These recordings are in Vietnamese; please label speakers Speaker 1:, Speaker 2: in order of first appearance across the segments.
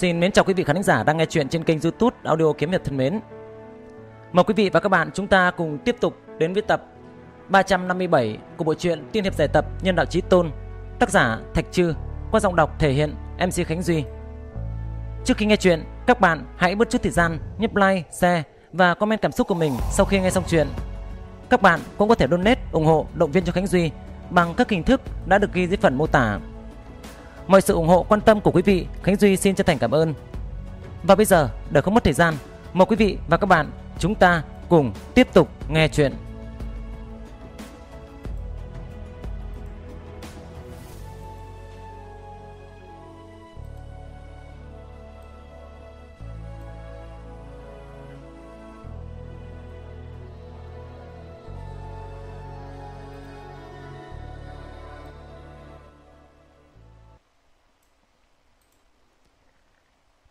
Speaker 1: Xin mến chào quý vị khán giả đang nghe chuyện trên kênh YouTube Audio Kiếm Hiệp thân mến. Mời quý vị và các bạn chúng ta cùng tiếp tục đến với tập 357 của bộ truyện Tiên hiệp giải tập Nhân đạo chí tôn, tác giả Thạch Trư, qua giọng đọc thể hiện MC Khánh Duy. Trước khi nghe chuyện, các bạn hãy bớt chút thời gian nhấp like, share và comment cảm xúc của mình sau khi nghe xong chuyện. Các bạn cũng có thể donate ủng hộ động viên cho Khánh Duy bằng các hình thức đã được ghi dưới phần mô tả. Mọi sự ủng hộ quan tâm của quý vị, Khánh Duy xin chân thành cảm ơn. Và bây giờ, để không mất thời gian, mời quý vị và các bạn chúng ta cùng tiếp tục nghe chuyện.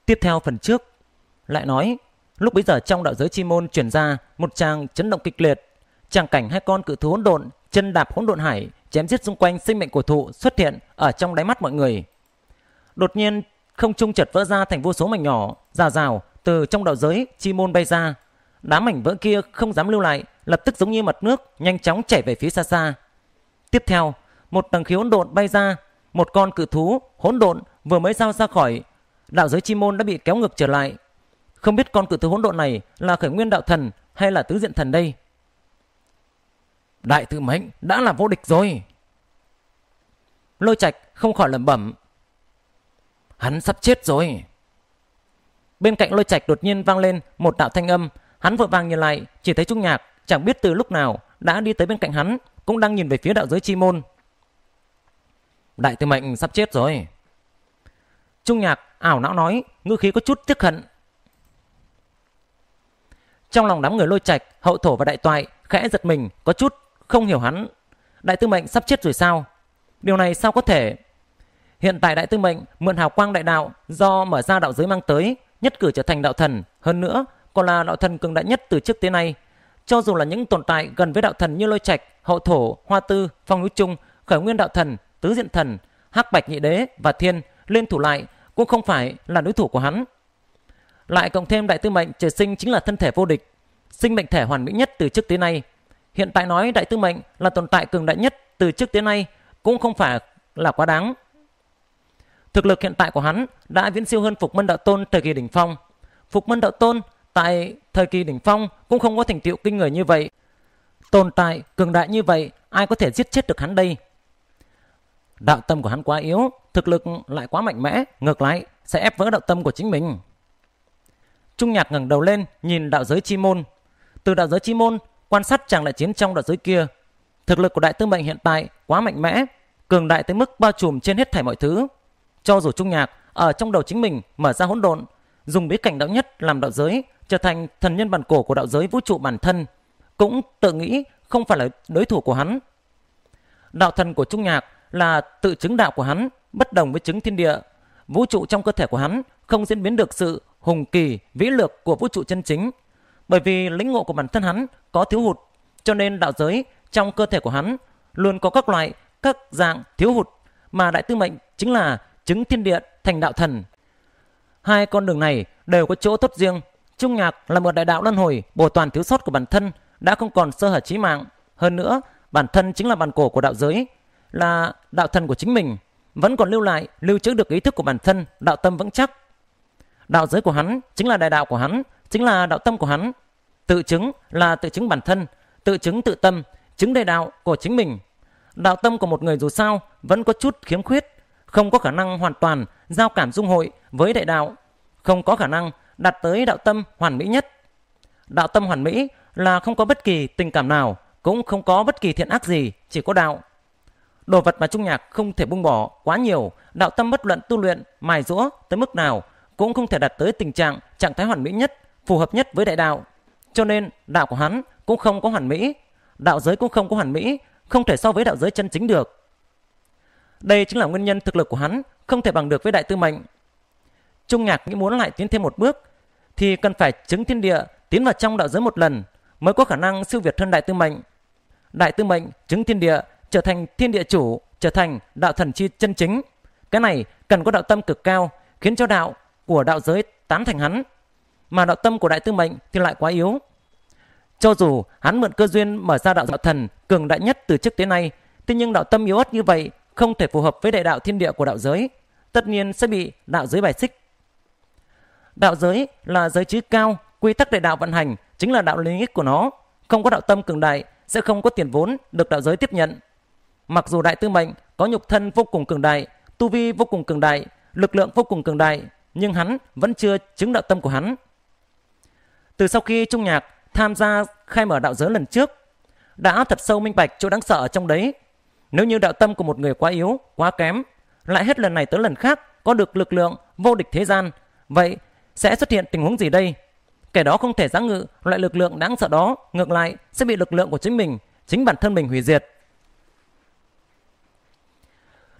Speaker 1: Tiếp theo phần trước, lại nói, lúc bấy giờ trong đạo giới chi môn truyền ra một tràng chấn động kịch liệt, tràng cảnh hai con cự thú hỗn độn, chân đạp hỗn độn hải, chém giết xung quanh sinh mệnh của thụ xuất hiện ở trong đáy mắt mọi người. Đột nhiên, không trung chợt vỡ ra thành vô số mảnh nhỏ, rà rào từ trong đạo giới chi môn bay ra. Đám mảnh vỡ kia không dám lưu lại, lập tức giống như mặt nước nhanh chóng chảy về phía xa xa. Tiếp theo, một tầng khí hỗn độn bay ra, một con cự thú hỗn độn vừa mới sao ra khỏi đạo giới chi môn đã bị kéo ngược trở lại. Không biết con cự thứ hỗn độn này là khởi nguyên đạo thần hay là tứ diện thần đây? Đại tự mệnh đã là vô địch rồi. Lôi Trạch không khỏi lẩm bẩm. Hắn sắp chết rồi. Bên cạnh Lôi Trạch đột nhiên vang lên một đạo thanh âm, hắn vội vàng nhìn lại, chỉ thấy Trung Nhạc chẳng biết từ lúc nào đã đi tới bên cạnh hắn, cũng đang nhìn về phía đạo giới chi môn. Đại tư mệnh sắp chết rồi. Trung Nhạc ảo não nói, ngữ khí có chút tức hận. Trong lòng đám người lôi trạch, hậu thổ và đại toại khẽ giật mình, có chút không hiểu hắn. Đại tư mệnh sắp chết rồi sao? Điều này sao có thể? Hiện tại đại tư mệnh mượn hào quang đại đạo do mở ra đạo giới mang tới, nhất cử trở thành đạo thần, hơn nữa còn là đạo thần cường đại nhất từ trước tới nay. Cho dù là những tồn tại gần với đạo thần như lôi trạch, hậu thổ, hoa tư, phong hữu trung, khởi nguyên đạo thần, tứ diện thần, hắc bạch nhị đế và thiên liên thủ lại cũng không phải là đối thủ của hắn. Lại cộng thêm đại tư mệnh trời sinh chính là thân thể vô địch, sinh mệnh thể hoàn mỹ nhất từ trước tới nay. Hiện tại nói đại tư mệnh là tồn tại cường đại nhất từ trước tới nay cũng không phải là quá đáng. Thực lực hiện tại của hắn đã viễn siêu hơn Phục Mân Đạo Tôn thời kỳ đỉnh phong. Phục Mân Đạo Tôn tại thời kỳ đỉnh phong cũng không có thành tựu kinh người như vậy. Tồn tại cường đại như vậy ai có thể giết chết được hắn đây? Đạo tâm của hắn quá yếu, thực lực lại quá mạnh mẽ, ngược lại sẽ ép vỡ đạo tâm của chính mình. Trung Nhạc ngẩng đầu lên, nhìn đạo giới chi môn. Từ đạo giới chi môn, quan sát chàng đại chiến trong đạo giới kia. Thực lực của đại tư mệnh hiện tại quá mạnh mẽ, cường đại tới mức bao trùm trên hết thảy mọi thứ. Cho dù Trung Nhạc ở trong đầu chính mình mở ra hỗn độn, dùng bí cảnh đạo nhất làm đạo giới, trở thành thần nhân bản cổ của đạo giới vũ trụ bản thân, cũng tự nghĩ không phải là đối thủ của hắn. Đạo thần của Trung Nhạc là tự chứng đạo của hắn bất đồng với chứng thiên địa. Vũ trụ trong cơ thể của hắn không diễn biến được sự hùng kỳ, vĩ lược của vũ trụ chân chính. Bởi vì lĩnh ngộ của bản thân hắn có thiếu hụt, cho nên đạo giới trong cơ thể của hắn luôn có các loại, các dạng thiếu hụt mà đại tư mệnh chính là chứng thiên địa thành đạo thần. Hai con đường này đều có chỗ tốt riêng. Trung nhạc là một đại đạo luân hồi bổ toàn thiếu sót của bản thân đã không còn sơ hở chí mạng. Hơn nữa, bản thân chính là bản cổ của đạo giới, là đạo thần của chính mình, vẫn còn lưu lại, lưu trữ được ý thức của bản thân, đạo tâm vững chắc. Đạo giới của hắn chính là đại đạo của hắn, chính là đạo tâm của hắn. Tự chứng là tự chứng bản thân, tự chứng tự tâm, chứng đại đạo của chính mình. Đạo tâm của một người dù sao vẫn có chút khiếm khuyết, không có khả năng hoàn toàn giao cảm dung hội với đại đạo, không có khả năng đạt tới đạo tâm hoàn mỹ nhất. Đạo tâm hoàn mỹ là không có bất kỳ tình cảm nào, cũng không có bất kỳ thiện ác gì, chỉ có đạo. Đồ vật mà Trung Nhạc không thể buông bỏ quá nhiều, đạo tâm bất luận tu luyện, mài rũa tới mức nào cũng không thể đạt tới tình trạng trạng thái hoàn mỹ nhất, phù hợp nhất với đại đạo. Cho nên đạo của hắn cũng không có hoàn mỹ, đạo giới cũng không có hoàn mỹ, không thể so với đạo giới chân chính được. Đây chính là nguyên nhân thực lực của hắn không thể bằng được với đại tư mệnh. Trung Nhạc nghĩ muốn lại tiến thêm một bước thì cần phải chứng thiên địa tiến vào trong đạo giới một lần mới có khả năng siêu việt hơn đại tư mệnh. Đại tư mệnh chứng thiên địa trở thành thiên địa chủ, trở thành đạo thần chi chân chính. Cái này cần có đạo tâm cực cao, khiến cho đạo của đạo giới tán thành hắn. Mà đạo tâm của đại tư mệnh thì lại quá yếu. Cho dù hắn mượn cơ duyên mở ra đạo, đạo thần cường đại nhất từ trước tới nay, thế nhưng đạo tâm yếu ớt như vậy không thể phù hợp với đại đạo thiên địa của đạo giới, tất nhiên sẽ bị đạo giới bài xích. Đạo giới là giới chữ cao, quy tắc đại đạo vận hành chính là đạo lý ích của nó, không có đạo tâm cường đại sẽ không có tiền vốn được đạo giới tiếp nhận. Mặc dù đại tư mệnh có nhục thân vô cùng cường đại, tu vi vô cùng cường đại, lực lượng vô cùng cường đại, nhưng hắn vẫn chưa chứng đạo tâm của hắn. Từ sau khi Trung Nhạc tham gia khai mở đạo giới lần trước, đã thật sâu minh bạch chỗ đáng sợ ở trong đấy. Nếu như đạo tâm của một người quá yếu, quá kém, lại hết lần này tới lần khác có được lực lượng vô địch thế gian, vậy sẽ xuất hiện tình huống gì đây? Kẻ đó không thể giáng ngự loại lực lượng đáng sợ đó, ngược lại sẽ bị lực lượng của chính mình, chính bản thân mình hủy diệt.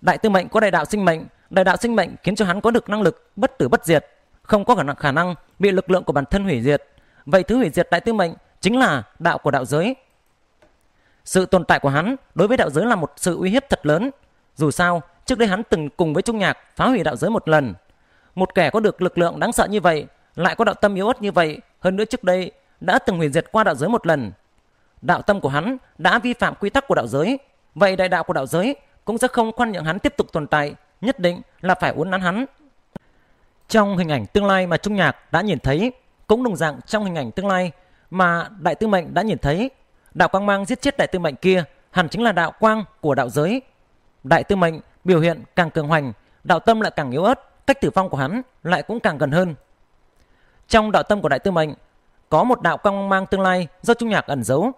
Speaker 1: Đại tư mệnh có đại đạo sinh mệnh, đại đạo sinh mệnh khiến cho hắn có được năng lực bất tử bất diệt, không có khả năng khả năng bị lực lượng của bản thân hủy diệt. Vậy thứ hủy diệt đại tư mệnh chính là đạo của đạo giới. Sự tồn tại của hắn đối với đạo giới là một sự uy hiếp thật lớn. Dù sao, trước đây hắn từng cùng với Trung Nhạc phá hủy đạo giới một lần. Một kẻ có được lực lượng đáng sợ như vậy, lại có đạo tâm yếu ớt như vậy, hơn nữa trước đây đã từng hủy diệt qua đạo giới một lần. Đạo tâm của hắn đã vi phạm quy tắc của đạo giới. Vậy đại đạo của đạo giới cũng sẽ không khoan nhượng hắn tiếp tục tồn tại, nhất định là phải uốn nắn hắn. Trong hình ảnh tương lai mà Trung Nhạc đã nhìn thấy, cũng đồng dạng trong hình ảnh tương lai mà Đại Tư Mệnh đã nhìn thấy, đạo quang mang giết chết Đại Tư Mệnh kia hẳn chính là đạo quang của đạo giới. Đại Tư Mệnh biểu hiện càng cường hoành, đạo tâm lại càng yếu ớt, cách tử vong của hắn lại cũng càng gần hơn. Trong đạo tâm của Đại Tư Mệnh, có một đạo quang mang tương lai do Trung Nhạc ẩn giấu.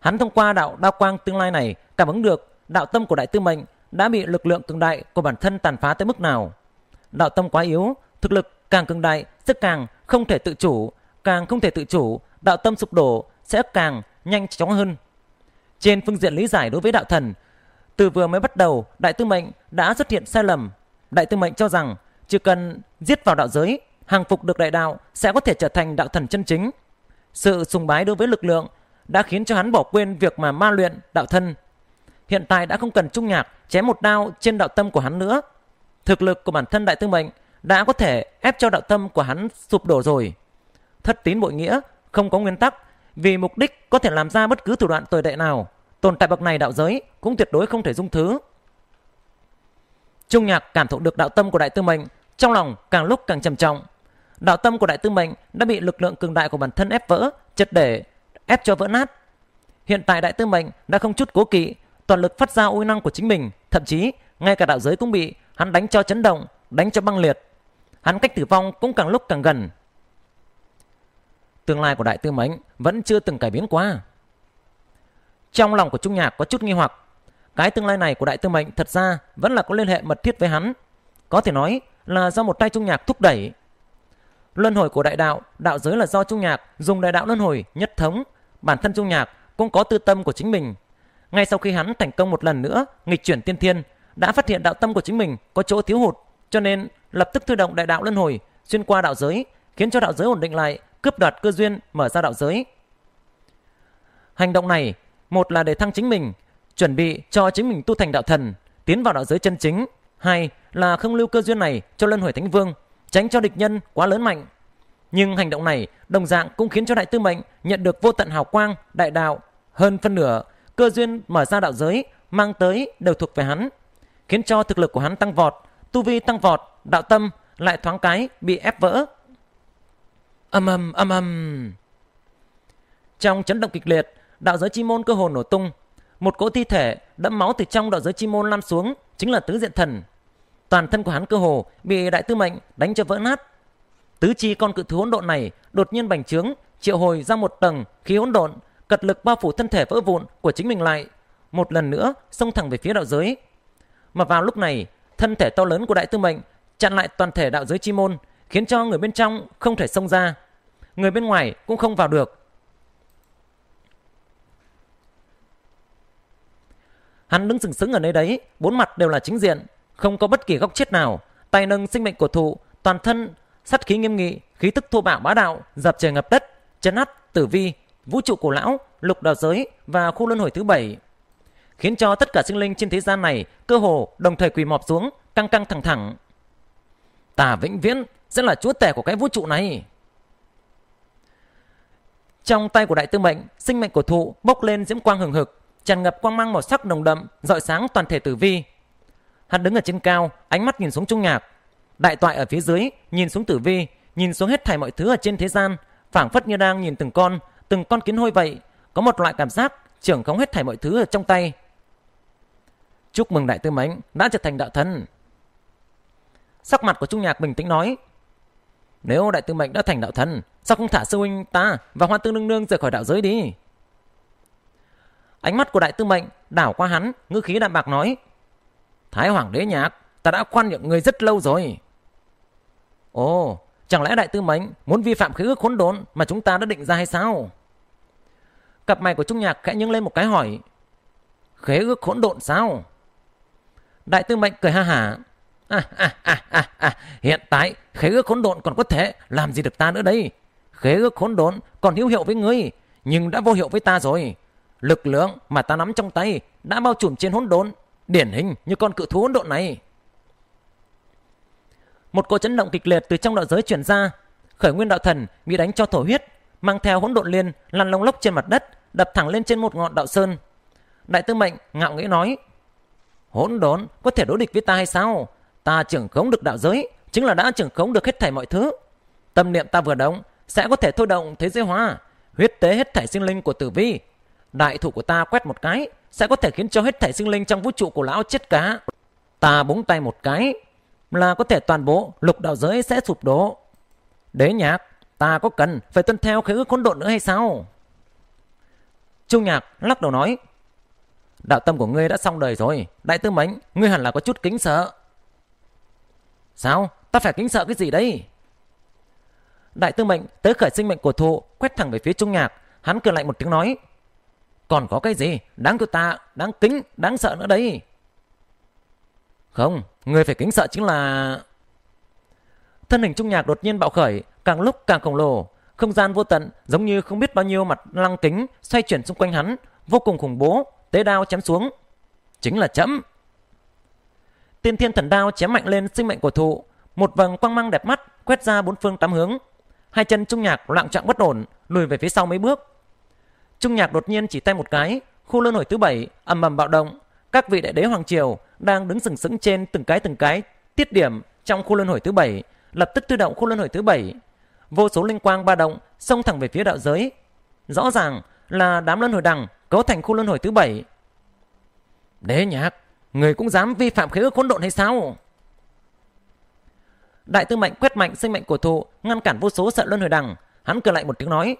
Speaker 1: Hắn thông qua đạo đạo quang tương lai này cảm ứng được đạo tâm của đại tư mệnh đã bị lực lượng cường đại của bản thân tàn phá tới mức nào. Đạo tâm quá yếu, thực lực càng cường đại sẽ càng không thể tự chủ, càng không thể tự chủ, đạo tâm sụp đổ sẽ càng nhanh chóng hơn. Trên phương diện lý giải đối với đạo thần, từ vừa mới bắt đầu, đại tư mệnh đã xuất hiện sai lầm. Đại tư mệnh cho rằng chỉ cần giết vào đạo giới, hàng phục được đại đạo sẽ có thể trở thành đạo thần chân chính. Sự sùng bái đối với lực lượng đã khiến cho hắn bỏ quên việc mà ma luyện đạo thân hiện tại đã không cần trung nhạc chém một đao trên đạo tâm của hắn nữa. Thực lực của bản thân đại tư mệnh đã có thể ép cho đạo tâm của hắn sụp đổ rồi. Thất tín bội nghĩa, không có nguyên tắc, vì mục đích có thể làm ra bất cứ thủ đoạn tồi tệ nào. Tồn tại bậc này đạo giới cũng tuyệt đối không thể dung thứ. Trung nhạc cảm thụ được đạo tâm của đại tư mệnh, trong lòng càng lúc càng trầm trọng. Đạo tâm của đại tư mệnh đã bị lực lượng cường đại của bản thân ép vỡ, chật để ép cho vỡ nát. Hiện tại đại tư mệnh đã không chút cố kỵ toàn lực phát ra uy năng của chính mình, thậm chí ngay cả đạo giới cũng bị hắn đánh cho chấn động, đánh cho băng liệt. Hắn cách tử vong cũng càng lúc càng gần. Tương lai của đại tư mệnh vẫn chưa từng cải biến quá. Trong lòng của Trung Nhạc có chút nghi hoặc, cái tương lai này của đại tư mệnh thật ra vẫn là có liên hệ mật thiết với hắn, có thể nói là do một tay Trung Nhạc thúc đẩy. Luân hồi của đại đạo, đạo giới là do Trung Nhạc dùng đại đạo luân hồi nhất thống, bản thân Trung Nhạc cũng có tư tâm của chính mình ngay sau khi hắn thành công một lần nữa nghịch chuyển tiên thiên, đã phát hiện đạo tâm của chính mình có chỗ thiếu hụt, cho nên lập tức thư động đại đạo luân hồi xuyên qua đạo giới, khiến cho đạo giới ổn định lại, cướp đoạt cơ duyên mở ra đạo giới. Hành động này, một là để thăng chính mình, chuẩn bị cho chính mình tu thành đạo thần, tiến vào đạo giới chân chính, hai là không lưu cơ duyên này cho luân hồi thánh vương, tránh cho địch nhân quá lớn mạnh. Nhưng hành động này đồng dạng cũng khiến cho đại tư mệnh nhận được vô tận hào quang, đại đạo hơn phân nửa cơ duyên mở ra đạo giới mang tới đều thuộc về hắn, khiến cho thực lực của hắn tăng vọt, tu vi tăng vọt, đạo tâm lại thoáng cái bị ép vỡ. Âm âm âm âm. Trong chấn động kịch liệt, đạo giới chi môn cơ hồ nổ tung, một cỗ thi thể đẫm máu từ trong đạo giới chi môn lăn xuống, chính là tứ diện thần. Toàn thân của hắn cơ hồ bị đại tư mệnh đánh cho vỡ nát. Tứ chi con cự thú hỗn độn này đột nhiên bành trướng, triệu hồi ra một tầng khí hỗn độn cật lực bao phủ thân thể vỡ vụn của chính mình lại, một lần nữa xông thẳng về phía đạo giới. Mà vào lúc này, thân thể to lớn của đại tư mệnh chặn lại toàn thể đạo giới chi môn, khiến cho người bên trong không thể xông ra, người bên ngoài cũng không vào được. Hắn đứng sừng sững ở nơi đấy, bốn mặt đều là chính diện, không có bất kỳ góc chết nào, tay nâng sinh mệnh của thụ, toàn thân sát khí nghiêm nghị, khí tức thô bạo bá đạo, dập trời ngập đất, chấn áp tử vi, vũ trụ cổ lão, lục đạo giới và khu luân hồi thứ bảy, khiến cho tất cả sinh linh trên thế gian này cơ hồ đồng thời quỳ mọp xuống, căng căng thẳng thẳng. Ta vĩnh viễn sẽ là chúa tể của cái vũ trụ này. Trong tay của đại tư mệnh, sinh mệnh của thụ bốc lên diễm quang hừng hực, tràn ngập quang mang màu sắc nồng đậm, rọi sáng toàn thể tử vi. Hắn đứng ở trên cao, ánh mắt nhìn xuống trung nhạc. Đại toại ở phía dưới, nhìn xuống tử vi, nhìn xuống hết thảy mọi thứ ở trên thế gian, phảng phất như đang nhìn từng con, từng con kiến hôi vậy, có một loại cảm giác trưởng không hết thảy mọi thứ ở trong tay. Chúc mừng đại tư mệnh đã trở thành đạo thần. Sắc mặt của Trung Nhạc bình tĩnh nói, nếu đại tư mệnh đã thành đạo thần, sao không thả sư huynh ta và hoa tư nương nương rời khỏi đạo giới đi? Ánh mắt của đại tư mệnh đảo qua hắn, ngư khí đạm bạc nói, Thái hoàng đế nhạc, ta đã khoan nhượng người rất lâu rồi. Ồ, chẳng lẽ đại tư mệnh muốn vi phạm khế ước khốn đốn mà chúng ta đã định ra hay sao? Cặp mày của Trung Nhạc khẽ nhướng lên một cái hỏi. Khế ước hỗn độn sao? Đại tư mệnh cười ha hả. À, à, à, à, à. Hiện tại khế ước hỗn độn còn có thể làm gì được ta nữa đây? Khế ước hỗn độn còn hữu hiệu với ngươi, nhưng đã vô hiệu với ta rồi. Lực lượng mà ta nắm trong tay đã bao trùm trên hỗn độn, điển hình như con cự thú hỗn độn này. Một cỗ chấn động kịch liệt từ trong đạo giới chuyển ra, khởi nguyên đạo thần bị đánh cho thổ huyết, mang theo hỗn độn liên lăn lông lốc trên mặt đất đập thẳng lên trên một ngọn đạo sơn đại tư mệnh ngạo nghễ nói hỗn độn có thể đối địch với ta hay sao ta trưởng khống được đạo giới chính là đã trưởng khống được hết thảy mọi thứ tâm niệm ta vừa động sẽ có thể thôi động thế giới hóa huyết tế hết thảy sinh linh của tử vi đại thủ của ta quét một cái sẽ có thể khiến cho hết thảy sinh linh trong vũ trụ của lão chết cá ta búng tay một cái là có thể toàn bộ lục đạo giới sẽ sụp đổ đế nhạc ta có cần phải tuân theo khế ước hỗn độn nữa hay sao? Trung Nhạc lắc đầu nói, đạo tâm của ngươi đã xong đời rồi, đại tư mệnh, ngươi hẳn là có chút kính sợ. Sao? Ta phải kính sợ cái gì đây? Đại tư mệnh tới khởi sinh mệnh của thụ quét thẳng về phía Trung Nhạc, hắn cười lạnh một tiếng nói, còn có cái gì đáng cho ta, đáng kính, đáng sợ nữa đấy? Không, người phải kính sợ chính là... Thân hình trung nhạc đột nhiên bạo khởi, càng lúc càng khổng lồ, không gian vô tận giống như không biết bao nhiêu mặt lăng kính xoay chuyển xung quanh hắn, vô cùng khủng bố, tế đao chém xuống. Chính là chấm. Tiên thiên thần đao chém mạnh lên sinh mệnh của thụ, một vầng quang mang đẹp mắt quét ra bốn phương tám hướng. Hai chân Trung Nhạc loạn trạng bất ổn, lùi về phía sau mấy bước. Trung Nhạc đột nhiên chỉ tay một cái, khu luân hồi thứ bảy ầm ầm bạo động, các vị đại đế hoàng triều đang đứng sừng sững trên từng cái từng cái tiết điểm trong khu luân hồi thứ bảy, lập tức tự động khu luân hồi thứ bảy vô số linh quang ba động xông thẳng về phía đạo giới. Rõ ràng là đám luân hồi đằng cấu thành khu luân hồi thứ bảy. Đế nhạc, người cũng dám vi phạm khế ước hỗn độn hay sao? Đại tư mệnh quét mạnh sinh mệnh của thụ ngăn cản vô số sợ luân hồi đằng. Hắn cười lại một tiếng nói.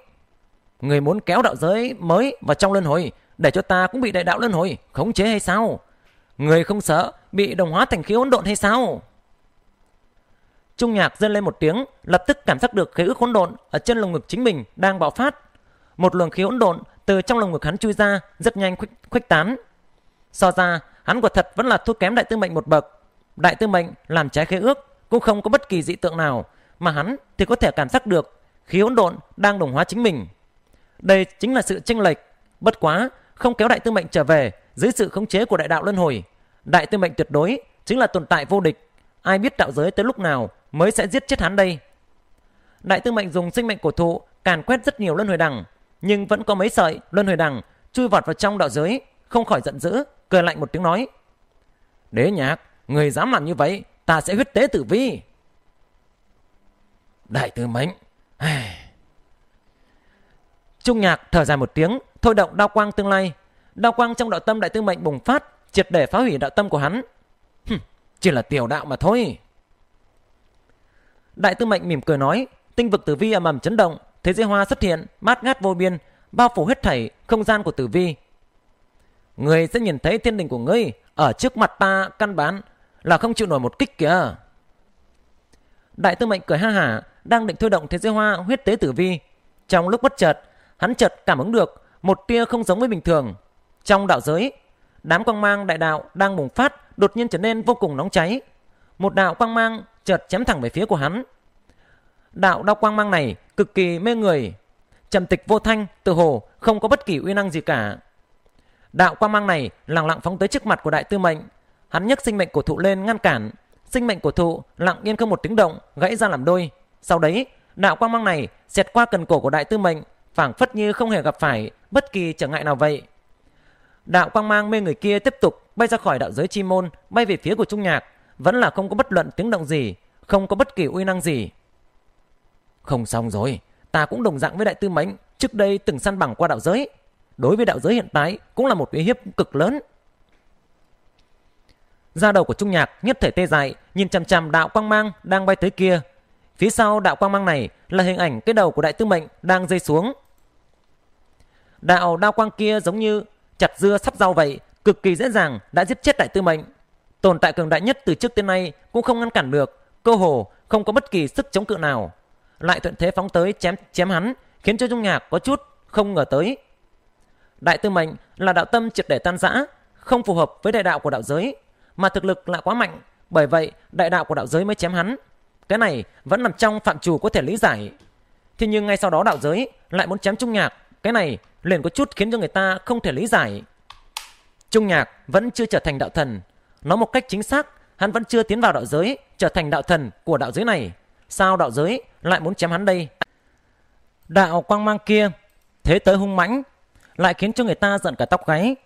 Speaker 1: Người muốn kéo đạo giới mới vào trong luân hồi để cho ta cũng bị đại đạo luân hồi khống chế hay sao? Người không sợ bị đồng hóa thành khí hỗn độn hay sao? Trung nhạc dâng lên một tiếng, lập tức cảm giác được khí ức hỗn độn ở trên lồng ngực chính mình đang bạo phát. Một luồng khí hỗn độn từ trong lồng ngực hắn chui ra, rất nhanh khuếch, khuếch tán. So ra, hắn quả thật vẫn là thua kém đại tư mệnh một bậc. Đại tư mệnh làm trái khế ước, cũng không có bất kỳ dị tượng nào, mà hắn thì có thể cảm giác được khí hỗn độn đang đồng hóa chính mình. Đây chính là sự chênh lệch, bất quá không kéo đại tư mệnh trở về dưới sự khống chế của đại đạo luân hồi. Đại tư mệnh tuyệt đối chính là tồn tại vô địch, ai biết đạo giới tới lúc nào mới sẽ giết chết hắn đây. Đại tư mệnh dùng sinh mệnh cổ thụ càn quét rất nhiều luân hồi đằng, nhưng vẫn có mấy sợi luân hồi đằng chui vọt vào trong đạo giới, không khỏi giận dữ, cười lạnh một tiếng nói. Đế nhạc, người dám làm như vậy, ta sẽ huyết tế tử vi. Đại tư mệnh, Trung nhạc thở dài một tiếng, thôi động đao quang tương lai. Đao quang trong đạo tâm đại tư mệnh bùng phát, triệt để phá hủy đạo tâm của hắn. Hừm, chỉ là tiểu đạo mà thôi. Đại tư mệnh mỉm cười nói, tinh vực tử vi ầm ầm chấn động, thế giới hoa xuất hiện, mát ngát vô biên, bao phủ hết thảy không gian của tử vi. Người sẽ nhìn thấy thiên đình của ngươi ở trước mặt ta căn bản là không chịu nổi một kích kìa. Đại tư mệnh cười ha hả, đang định thôi động thế giới hoa huyết tế tử vi. Trong lúc bất chợt, hắn chợt cảm ứng được một tia không giống với bình thường. Trong đạo giới, đám quang mang đại đạo đang bùng phát đột nhiên trở nên vô cùng nóng cháy. Một đạo quang mang chợt chém thẳng về phía của hắn. Đạo đao quang mang này cực kỳ mê người, trầm tịch vô thanh tự hồ không có bất kỳ uy năng gì cả. Đạo quang mang này lặng lặng phóng tới trước mặt của đại tư mệnh, hắn nhấc sinh mệnh cổ thụ lên ngăn cản, sinh mệnh cổ thụ lặng yên không một tiếng động, gãy ra làm đôi. Sau đấy, đạo quang mang này xẹt qua cần cổ của đại tư mệnh, phảng phất như không hề gặp phải bất kỳ trở ngại nào vậy. Đạo quang mang mê người kia tiếp tục bay ra khỏi đạo giới chi môn, bay về phía của Trung Nhạc vẫn là không có bất luận tiếng động gì, không có bất kỳ uy năng gì. Không xong rồi, ta cũng đồng dạng với đại tư mệnh, trước đây từng săn bằng qua đạo giới. Đối với đạo giới hiện tại cũng là một uy hiếp cực lớn. Da đầu của Trung Nhạc nhất thể tê dại, nhìn chằm chằm đạo quang mang đang bay tới kia. Phía sau đạo quang mang này là hình ảnh cái đầu của đại tư mệnh đang rơi xuống. Đạo đao quang kia giống như chặt dưa sắp rau vậy, cực kỳ dễ dàng đã giết chết đại tư mệnh. Tồn tại cường đại nhất từ trước tới nay cũng không ngăn cản được, cơ hồ không có bất kỳ sức chống cự nào. Lại thuận thế phóng tới chém chém hắn, khiến cho Dung Nhạc có chút không ngờ tới. Đại tư mệnh là đạo tâm triệt để tan rã, không phù hợp với đại đạo của đạo giới, mà thực lực lại quá mạnh, bởi vậy đại đạo của đạo giới mới chém hắn. Cái này vẫn nằm trong phạm trù có thể lý giải. Thế nhưng ngay sau đó đạo giới lại muốn chém Trung Nhạc, cái này liền có chút khiến cho người ta không thể lý giải. Trung Nhạc vẫn chưa trở thành đạo thần, Nói một cách chính xác, hắn vẫn chưa tiến vào đạo giới, trở thành đạo thần của đạo giới này. Sao đạo giới lại muốn chém hắn đây? Đạo quang mang kia, thế tới hung mãnh, lại khiến cho người ta giận cả tóc gáy.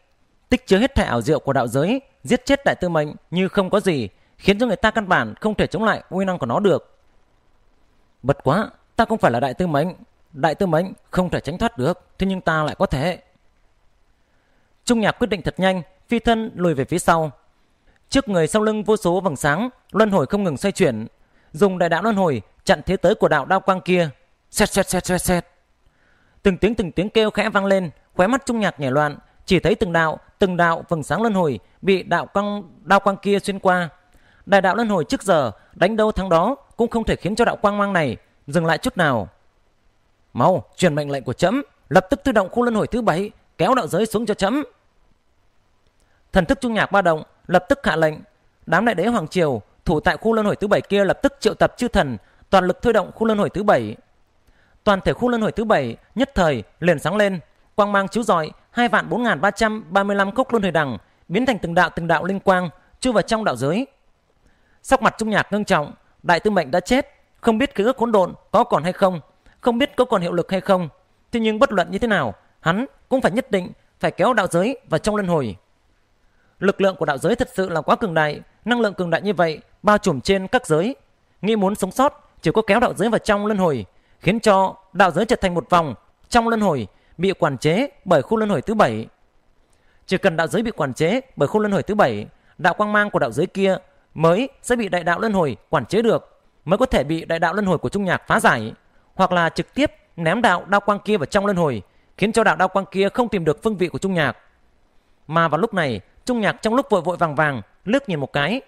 Speaker 1: Tích chứa hết thẻ ảo diệu của đạo giới, giết chết đại tư mệnh như không có gì, khiến cho người ta căn bản không thể chống lại uy năng của nó được. Bật quá, ta không phải là đại tư mệnh, đại tư mệnh không thể tránh thoát được, thế nhưng ta lại có thể. Trung nhạc quyết định thật nhanh, phi thân lùi về phía sau, Trước người sau lưng vô số vầng sáng, luân hồi không ngừng xoay chuyển, dùng đại đạo luân hồi chặn thế tới của đạo đao quang kia. xẹt xẹt xẹt xẹt xẹt Từng tiếng từng tiếng kêu khẽ vang lên, khóe mắt trung nhạc nhảy loạn, chỉ thấy từng đạo, từng đạo vầng sáng luân hồi bị đạo quang đao quang kia xuyên qua. Đại đạo luân hồi trước giờ đánh đâu thắng đó cũng không thể khiến cho đạo quang mang này dừng lại chút nào. Mau, truyền mệnh lệnh của chấm, lập tức tự động khu luân hồi thứ bảy, kéo đạo giới xuống cho chấm. Thần thức trung nhạc ba động, lập tức hạ lệnh đám đại đế hoàng triều thủ tại khu luân hồi thứ bảy kia lập tức triệu tập chư thần toàn lực thôi động khu luân hồi thứ bảy toàn thể khu luân hồi thứ bảy nhất thời liền sáng lên quang mang chiếu rọi hai vạn bốn ba trăm ba mươi lăm cốc luân hồi đằng biến thành từng đạo từng đạo linh quang chui vào trong đạo giới sắc mặt trung nhạc ngưng trọng đại tư mệnh đã chết không biết ký ức hỗn độn có còn hay không không biết có còn hiệu lực hay không thế nhưng bất luận như thế nào hắn cũng phải nhất định phải kéo đạo giới vào trong luân hồi Lực lượng của đạo giới thật sự là quá cường đại, năng lượng cường đại như vậy bao trùm trên các giới. Nghĩ muốn sống sót, chỉ có kéo đạo giới vào trong luân hồi, khiến cho đạo giới trở thành một vòng trong luân hồi bị quản chế bởi khu luân hồi thứ bảy. Chỉ cần đạo giới bị quản chế bởi khu luân hồi thứ bảy, đạo quang mang của đạo giới kia mới sẽ bị đại đạo luân hồi quản chế được, mới có thể bị đại đạo luân hồi của trung nhạc phá giải, hoặc là trực tiếp ném đạo đao quang kia vào trong luân hồi, khiến cho đạo đao quang kia không tìm được phương vị của trung nhạc. Mà vào lúc này, Trung nhạc trong lúc vội vội vàng vàng lướt nhìn một cái,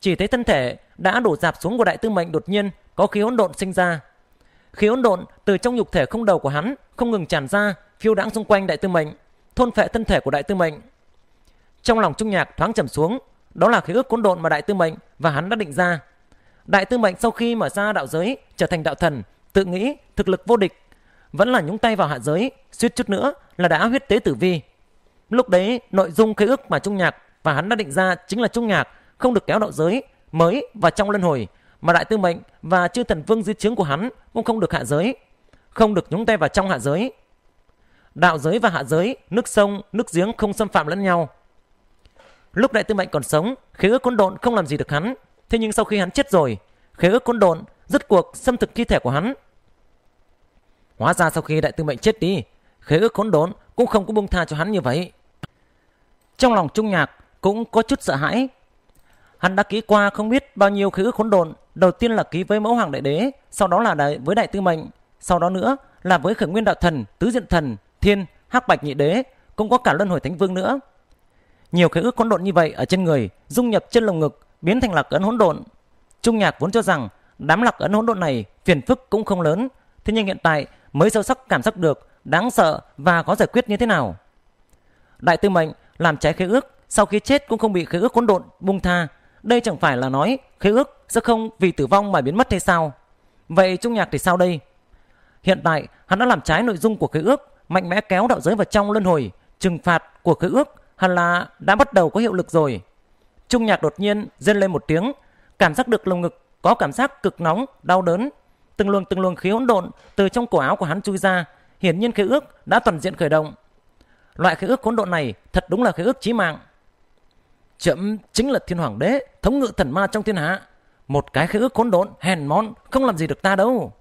Speaker 1: chỉ thấy thân thể đã đổ dạp xuống của đại tư mệnh đột nhiên có khí hỗn độn sinh ra. Khí hỗn độn từ trong nhục thể không đầu của hắn không ngừng tràn ra, phiêu đãng xung quanh đại tư mệnh, thôn phệ thân thể của đại tư mệnh. Trong lòng Trung nhạc thoáng trầm xuống, đó là khí ước hỗn độn mà đại tư mệnh và hắn đã định ra. Đại tư mệnh sau khi mở ra đạo giới trở thành đạo thần, tự nghĩ thực lực vô địch, vẫn là nhúng tay vào hạ giới, suýt chút nữa là đã huyết tế tử vi. Lúc đấy nội dung khế ước mà Trung Nhạc và hắn đã định ra chính là Trung Nhạc không được kéo đạo giới mới và trong luân hồi mà đại tư mệnh và chư thần vương dưới chướng của hắn cũng không được hạ giới, không được nhúng tay vào trong hạ giới. Đạo giới và hạ giới, nước sông, nước giếng không xâm phạm lẫn nhau. Lúc đại tư mệnh còn sống, khế ước hỗn độn không làm gì được hắn. Thế nhưng sau khi hắn chết rồi, khế ước hỗn độn rứt cuộc xâm thực thi thể của hắn. Hóa ra sau khi đại tư mệnh chết đi, khế ước hỗn độn cũng không có buông tha cho hắn như vậy. Trong lòng Trung Nhạc cũng có chút sợ hãi. Hắn đã ký qua không biết bao nhiêu khế ước hỗn độn. đầu tiên là ký với mẫu hoàng đại đế, sau đó là đại, với đại tư mệnh, sau đó nữa là với khởi nguyên đạo thần, tứ diện thần, thiên, hắc bạch nhị đế, cũng có cả luân hồi thánh vương nữa. Nhiều khế ước hỗn độn như vậy ở trên người, dung nhập trên lồng ngực, biến thành lạc ấn hỗn độn. Trung Nhạc vốn cho rằng đám lạc ấn hỗn độn này phiền phức cũng không lớn, thế nhưng hiện tại mới sâu sắc cảm giác được đáng sợ và có giải quyết như thế nào. Đại tư mệnh làm trái khế ước sau khi chết cũng không bị khế ước hỗn độn buông tha đây chẳng phải là nói khế ước sẽ không vì tử vong mà biến mất hay sao vậy trung nhạc thì sao đây hiện tại hắn đã làm trái nội dung của khế ước mạnh mẽ kéo đạo giới vào trong luân hồi trừng phạt của khế ước hẳn là đã bắt đầu có hiệu lực rồi trung nhạc đột nhiên rên lên một tiếng cảm giác được lồng ngực có cảm giác cực nóng đau đớn từng luồng từng luồng khí hỗn độn từ trong cổ áo của hắn chui ra hiển nhiên khế ước đã toàn diện khởi động Loại khế ước hỗn độn này thật đúng là khế ước chí mạng. Chậm chính là thiên hoàng đế, thống ngự thần ma trong thiên hạ. Một cái khế ước hỗn độn, hèn mọn không làm gì được ta đâu.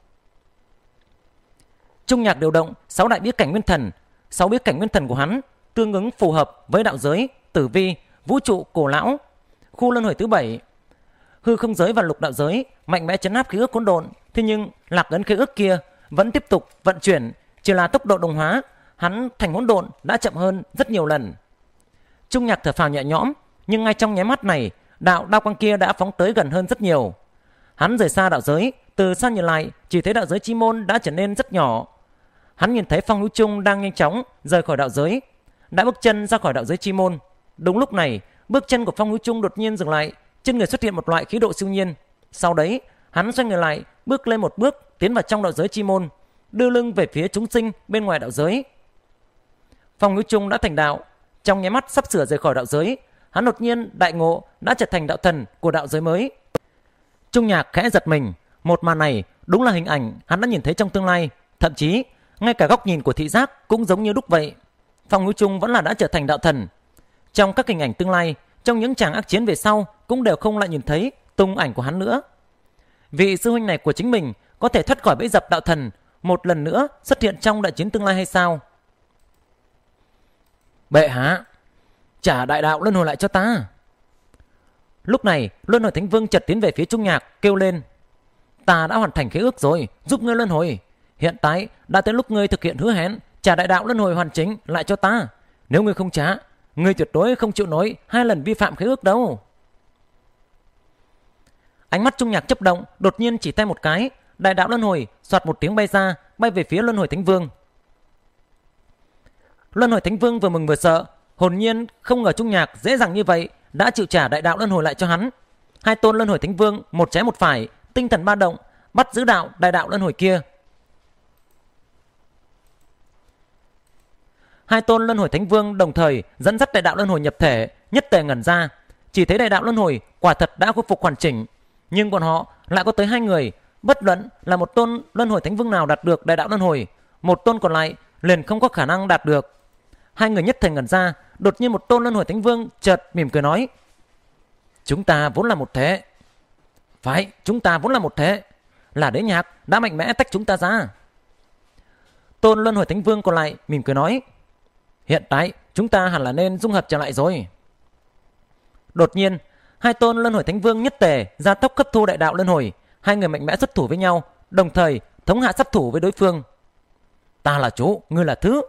Speaker 1: Trung nhạc điều động sáu đại bí cảnh nguyên thần, sáu bí cảnh nguyên thần của hắn tương ứng phù hợp với đạo giới, tử vi, vũ trụ cổ lão, khu luân hồi thứ bảy, hư không giới và lục đạo giới mạnh mẽ chấn áp khế ước hỗn độn. Thế nhưng lạc ấn khế ước kia vẫn tiếp tục vận chuyển, chỉ là tốc độ đồng hóa hắn thành hỗn độn đã chậm hơn rất nhiều lần. Trung nhạc thở phào nhẹ nhõm, nhưng ngay trong nháy mắt này, đạo đao quang kia đã phóng tới gần hơn rất nhiều. Hắn rời xa đạo giới, từ xa nhìn lại, chỉ thấy đạo giới chi môn đã trở nên rất nhỏ. Hắn nhìn thấy Phong Hữu Trung đang nhanh chóng rời khỏi đạo giới, đã bước chân ra khỏi đạo giới chi môn. Đúng lúc này, bước chân của Phong Hữu Trung đột nhiên dừng lại, trên người xuất hiện một loại khí độ siêu nhiên. Sau đấy, hắn xoay người lại, bước lên một bước, tiến vào trong đạo giới chi môn, đưa lưng về phía chúng sinh bên ngoài đạo giới. Phong ngữ trung đã thành đạo, trong nháy mắt sắp sửa rời khỏi đạo giới, hắn đột nhiên đại ngộ đã trở thành đạo thần của đạo giới mới. Trung nhạc khẽ giật mình, một màn này đúng là hình ảnh hắn đã nhìn thấy trong tương lai, thậm chí ngay cả góc nhìn của thị giác cũng giống như đúc vậy. Phong ngữ trung vẫn là đã trở thành đạo thần. Trong các hình ảnh tương lai, trong những tràng ác chiến về sau cũng đều không lại nhìn thấy tung ảnh của hắn nữa. Vị sư huynh này của chính mình có thể thoát khỏi bẫy dập đạo thần một lần nữa xuất hiện trong đại chiến tương lai hay sao? Bệ hạ, trả đại đạo luân hồi lại cho ta. Lúc này, luân hồi thánh vương chợt tiến về phía trung nhạc, kêu lên. Ta đã hoàn thành khế ước rồi, giúp ngươi luân hồi. Hiện tại, đã tới lúc ngươi thực hiện hứa hẹn, trả đại đạo luân hồi hoàn chính lại cho ta. Nếu ngươi không trả, ngươi tuyệt đối không chịu nổi hai lần vi phạm khế ước đâu. Ánh mắt trung nhạc chớp động, đột nhiên chỉ tay một cái, đại đạo luân hồi soạt một tiếng bay ra, bay về phía luân hồi thánh vương. Luân hồi Thánh Vương vừa mừng vừa sợ, hồn nhiên không ngờ Trung Nhạc dễ dàng như vậy đã chịu trả đại đạo luân hồi lại cho hắn. Hai tôn luân hồi Thánh Vương, một trái một phải, tinh thần ba động, bắt giữ đạo đại đạo luân hồi kia. Hai tôn luân hồi Thánh Vương đồng thời dẫn dắt đại đạo luân hồi nhập thể, nhất tề ngẩn ra, chỉ thấy đại đạo luân hồi quả thật đã khôi phục hoàn chỉnh, nhưng bọn họ lại có tới hai người, bất luận là một tôn luân hồi Thánh Vương nào đạt được đại đạo luân hồi, một tôn còn lại liền không có khả năng đạt được. Hai người nhất thời ngẩn ra, đột nhiên một tôn luân hồi thánh vương chợt mỉm cười nói. Chúng ta vốn là một thế. Phải, chúng ta vốn là một thế. Là đế nhạc đã mạnh mẽ tách chúng ta ra. Tôn luân hồi thánh vương còn lại mỉm cười nói. Hiện tại chúng ta hẳn là nên dung hợp trở lại rồi. Đột nhiên, hai tôn luân hồi thánh vương nhất tề ra tốc cấp thu đại đạo luân hồi. Hai người mạnh mẽ xuất thủ với nhau, đồng thời thống hạ sát thủ với đối phương. Ta là chủ ngươi là thứ,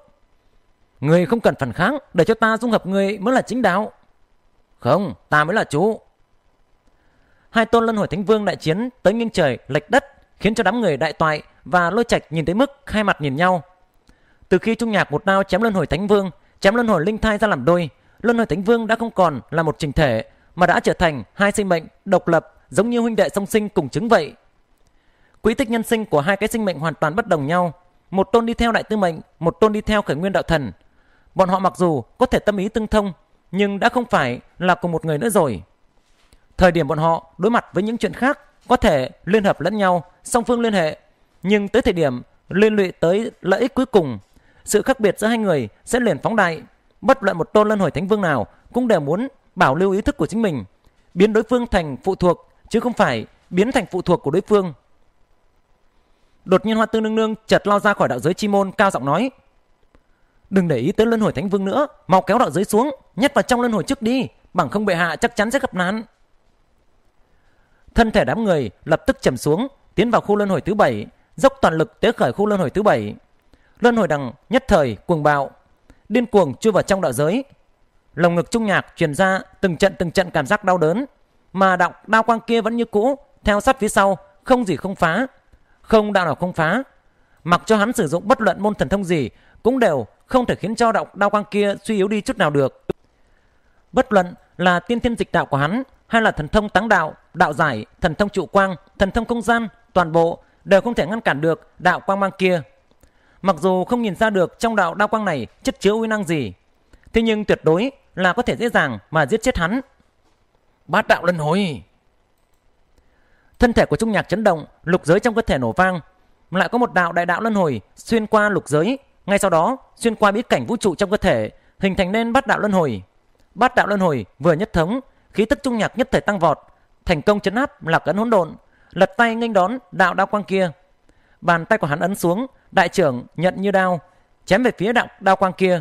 Speaker 1: Người không cần phản kháng Để cho ta dung hợp người mới là chính đạo Không ta mới là chú Hai tôn lân hồi thánh vương đại chiến Tới nghiêng trời lệch đất Khiến cho đám người đại toại và lôi trạch nhìn tới mức Hai mặt nhìn nhau Từ khi trung nhạc một đao chém lân hồi thánh vương Chém lân hồi linh thai ra làm đôi lân hồi thánh vương đã không còn là một trình thể Mà đã trở thành hai sinh mệnh độc lập Giống như huynh đệ song sinh cùng chứng vậy Quỹ tích nhân sinh của hai cái sinh mệnh hoàn toàn bất đồng nhau Một tôn đi theo đại tư mệnh Một tôn đi theo khởi nguyên đạo thần Bọn họ mặc dù có thể tâm ý tương thông, nhưng đã không phải là cùng một người nữa rồi. Thời điểm bọn họ đối mặt với những chuyện khác có thể liên hợp lẫn nhau, song phương liên hệ, nhưng tới thời điểm liên lụy tới lợi ích cuối cùng, sự khác biệt giữa hai người sẽ liền phóng đại. Bất luận một tôn lân hồi thánh vương nào cũng đều muốn bảo lưu ý thức của chính mình, biến đối phương thành phụ thuộc chứ không phải biến thành phụ thuộc của đối phương. Đột nhiên Hoa Tư Nương Nương chợt lao ra khỏi đạo giới chi môn cao giọng nói: Đừng để ý tới luân hồi thánh vương nữa, mau kéo đạo giới xuống, nhét vào trong luân hồi trước đi, bằng không bệ hạ chắc chắn sẽ gặp nạn. Thân thể đám người lập tức trầm xuống, tiến vào khu luân hồi thứ bảy, dốc toàn lực tế khởi khu luân hồi thứ bảy. Luân hồi đằng nhất thời cuồng bạo, điên cuồng chui vào trong đạo giới. Lồng ngực trung nhạc truyền ra từng trận từng trận cảm giác đau đớn, mà đạo đao quang kia vẫn như cũ, theo sát phía sau, không gì không phá, không đạo nào không phá. Mặc cho hắn sử dụng bất luận môn thần thông gì cũng đều không thể khiến cho đạo đao quang kia suy yếu đi chút nào được. Bất luận là tiên thiên dịch đạo của hắn hay là thần thông táng đạo, đạo giải, thần thông trụ quang, thần thông không gian, toàn bộ đều không thể ngăn cản được đạo quang mang kia. Mặc dù không nhìn ra được trong đạo đao quang này chất chứa uy năng gì, thế nhưng tuyệt đối là có thể dễ dàng mà giết chết hắn. Bát đạo luân hồi. Thân thể của Trung Nhạc chấn động, lục giới trong cơ thể nổ vang, lại có một đạo đại đạo luân hồi xuyên qua lục giới ngay sau đó, xuyên qua bí cảnh vũ trụ trong cơ thể, hình thành nên bát đạo luân hồi. Bát đạo luân hồi vừa nhất thống, khí tức trung nhạc nhất thể tăng vọt, thành công chấn áp lạc ấn hỗn độn, lật tay nghênh đón đạo đao quang kia. Bàn tay của hắn ấn xuống, đại trưởng nhận như đao, chém về phía đạo đao quang kia.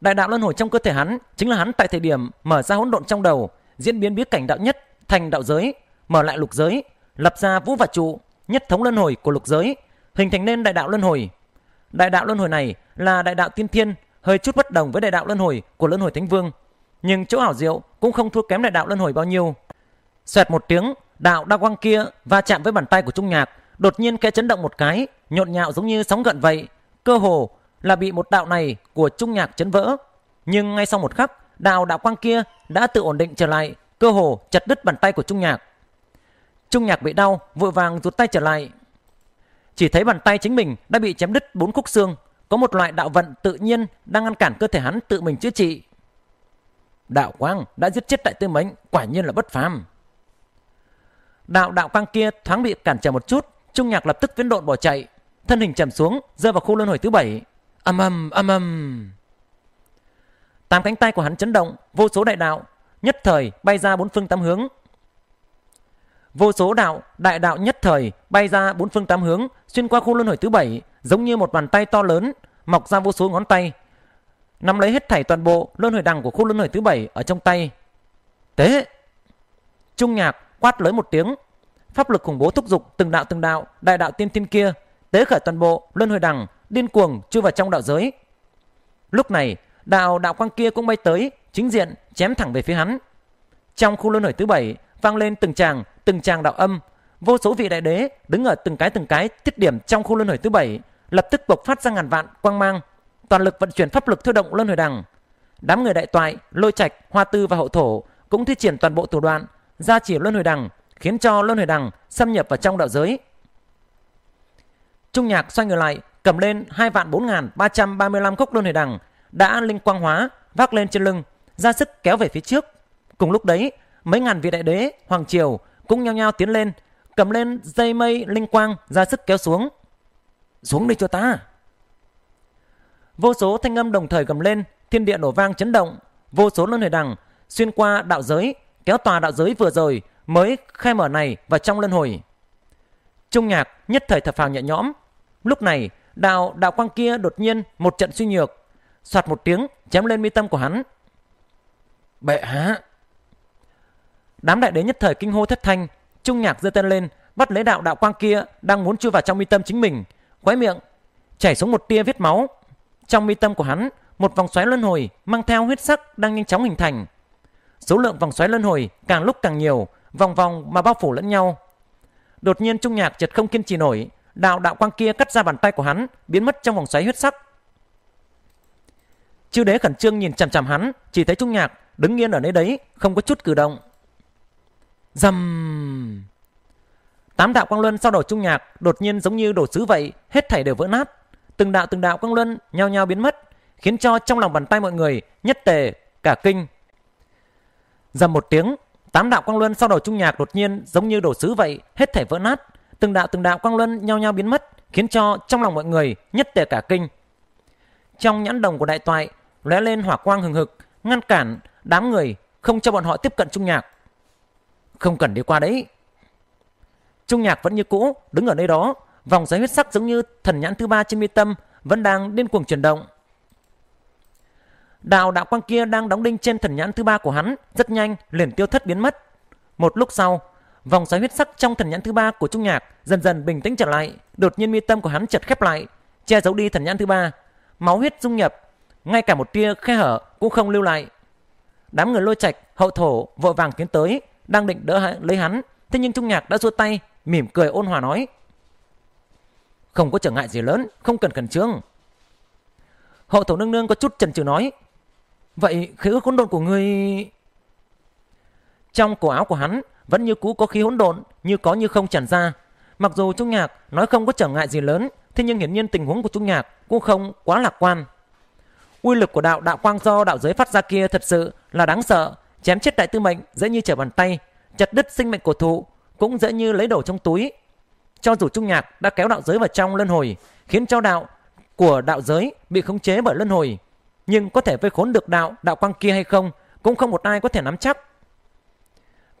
Speaker 1: Đại đạo luân hồi trong cơ thể hắn chính là hắn tại thời điểm mở ra hỗn độn trong đầu, diễn biến bí cảnh đạo nhất thành đạo giới, mở lại lục giới, lập ra vũ và trụ, nhất thống luân hồi của lục giới, hình thành nên đại đạo luân hồi. Đại đạo luân hồi này là đại đạo tiên thiên, hơi chút bất đồng với đại đạo luân hồi của luân hồi thánh vương, nhưng chỗ ảo diệu cũng không thua kém đại đạo luân hồi bao nhiêu. Xoẹt một tiếng, đạo đa quang kia va chạm với bàn tay của Trung Nhạc, đột nhiên khẽ chấn động một cái, nhộn nhạo giống như sóng gợn vậy, cơ hồ là bị một đạo này của Trung Nhạc chấn vỡ. Nhưng ngay sau một khắc, đạo đạo quang kia đã tự ổn định trở lại, cơ hồ chặt đứt bàn tay của Trung Nhạc. Trung Nhạc bị đau, vội vàng rút tay trở lại, chỉ thấy bàn tay chính mình đã bị chém đứt bốn khúc xương, có một loại đạo vận tự nhiên đang ngăn cản cơ thể hắn tự mình chữa trị. Đạo quang đã giết chết đại tư mệnh, quả nhiên là bất phàm. Đạo đạo quang kia thoáng bị cản trở một chút, Trung Nhạc lập tức viễn độn bỏ chạy, thân hình chầm xuống, rơi vào khu luân hồi thứ bảy. Âm âm âm âm. Tám cánh tay của hắn chấn động, vô số đại đạo, nhất thời bay ra bốn phương tám hướng, vô số đạo đại đạo nhất thời bay ra bốn phương tám hướng xuyên qua khu luân hồi thứ bảy giống như một bàn tay to lớn mọc ra vô số ngón tay nắm lấy hết thảy toàn bộ luân hồi đằng của khu luân hồi thứ bảy ở trong tay tế trung nhạc quát lớn một tiếng pháp lực khủng bố thúc giục từng đạo từng đạo đại đạo tiên tiên kia tế khởi toàn bộ luân hồi đằng điên cuồng chui vào trong đạo giới lúc này đạo đạo quang kia cũng bay tới chính diện chém thẳng về phía hắn trong khu luân hồi thứ bảy vang lên từng tràng từng tràng đạo âm, vô số vị đại đế đứng ở từng cái từng cái tiết điểm trong khu luân hồi thứ bảy, lập tức bộc phát ra ngàn vạn quang mang, toàn lực vận chuyển pháp lực thôi động luân hồi đằng. Đám người đại toại, lôi trạch, hoa tư và hậu thổ cũng thi triển toàn bộ thủ đoạn, gia chỉ luân hồi đằng, khiến cho luân hồi đằng xâm nhập vào trong đạo giới. Trung nhạc xoay người lại, cầm lên hai vạn bốn ba trăm ba mươi lăm khúc luân hồi đằng đã linh quang hóa, vác lên trên lưng, ra sức kéo về phía trước. Cùng lúc đấy, mấy ngàn vị đại đế, hoàng triều cũng nhao nhao tiến lên, cầm lên dây mây linh quang ra sức kéo xuống. Xuống đi cho ta. Vô số thanh âm đồng thời gầm lên, thiên địa nổ vang chấn động, vô số luân hồi đằng xuyên qua đạo giới, kéo tòa đạo giới vừa rồi mới khai mở này và trong luân hồi. Trung nhạc nhất thời thở phào nhẹ nhõm. Lúc này, đạo đạo quang kia đột nhiên một trận suy nhược, soạt một tiếng chém lên mi tâm của hắn. Bệ hạ, Đám đại đế nhất thời kinh hô thất thanh, trung nhạc giơ tên lên, bắt lấy đạo đạo quang kia đang muốn chui vào trong mi tâm chính mình, khóe miệng chảy xuống một tia vết máu. Trong mi tâm của hắn, một vòng xoáy luân hồi mang theo huyết sắc đang nhanh chóng hình thành. Số lượng vòng xoáy luân hồi càng lúc càng nhiều, vòng vòng mà bao phủ lẫn nhau. Đột nhiên trung nhạc chợt không kiên trì nổi, đạo đạo quang kia cắt ra bàn tay của hắn, biến mất trong vòng xoáy huyết sắc. Chư đế khẩn trương nhìn chằm chằm hắn, chỉ thấy trung nhạc đứng yên ở nơi đấy, không có chút cử động. Dầm! Tám đạo quang luân sau đổ trung nhạc đột nhiên giống như đổ sứ vậy, hết thảy đều vỡ nát. Từng đạo từng đạo quang luân nhao nhao biến mất, khiến cho trong lòng bàn tay mọi người nhất tề cả kinh. Dầm một tiếng, tám đạo quang luân sau đổ trung nhạc đột nhiên giống như đổ sứ vậy, hết thảy vỡ nát. Từng đạo từng đạo quang luân nhao nhao biến mất, khiến cho trong lòng mọi người nhất tề cả kinh. Trong nhãn đồng của đại toại lóe lên hỏa quang hừng hực, ngăn cản đám người không cho bọn họ tiếp cận trung nhạc. Không cần đi qua đấy. Trung nhạc vẫn như cũ, đứng ở nơi đó. Vòng giấy huyết sắc giống như thần nhãn thứ ba trên mi tâm vẫn đang điên cuồng chuyển động. Đạo đạo quang kia đang đóng đinh trên thần nhãn thứ ba của hắn, rất nhanh liền tiêu thất biến mất. Một lúc sau, vòng xoáy huyết sắc trong thần nhãn thứ ba của Trung Nhạc dần dần bình tĩnh trở lại, đột nhiên mi tâm của hắn chợt khép lại, che giấu đi thần nhãn thứ ba, máu huyết dung nhập, ngay cả một tia khe hở cũng không lưu lại. Đám người lôi trạch, hậu thổ vội vàng tiến tới, đang định đỡ lấy hắn thế nhưng trung nhạc đã xua tay mỉm cười ôn hòa nói không có trở ngại gì lớn không cần khẩn trương hậu thổ nương nương có chút chần chừ nói vậy khí ước hỗn độn của ngươi trong cổ áo của hắn vẫn như cũ có khí hỗn độn như có như không tràn ra mặc dù trung nhạc nói không có trở ngại gì lớn thế nhưng hiển nhiên tình huống của trung nhạc cũng không quá lạc quan uy lực của đạo đạo quang do đạo giới phát ra kia thật sự là đáng sợ chém chết đại tư mệnh dễ như trở bàn tay chặt đứt sinh mệnh của thụ cũng dễ như lấy đổ trong túi cho dù trung nhạc đã kéo đạo giới vào trong luân hồi khiến cho đạo của đạo giới bị khống chế bởi luân hồi nhưng có thể vây khốn được đạo đạo quang kia hay không cũng không một ai có thể nắm chắc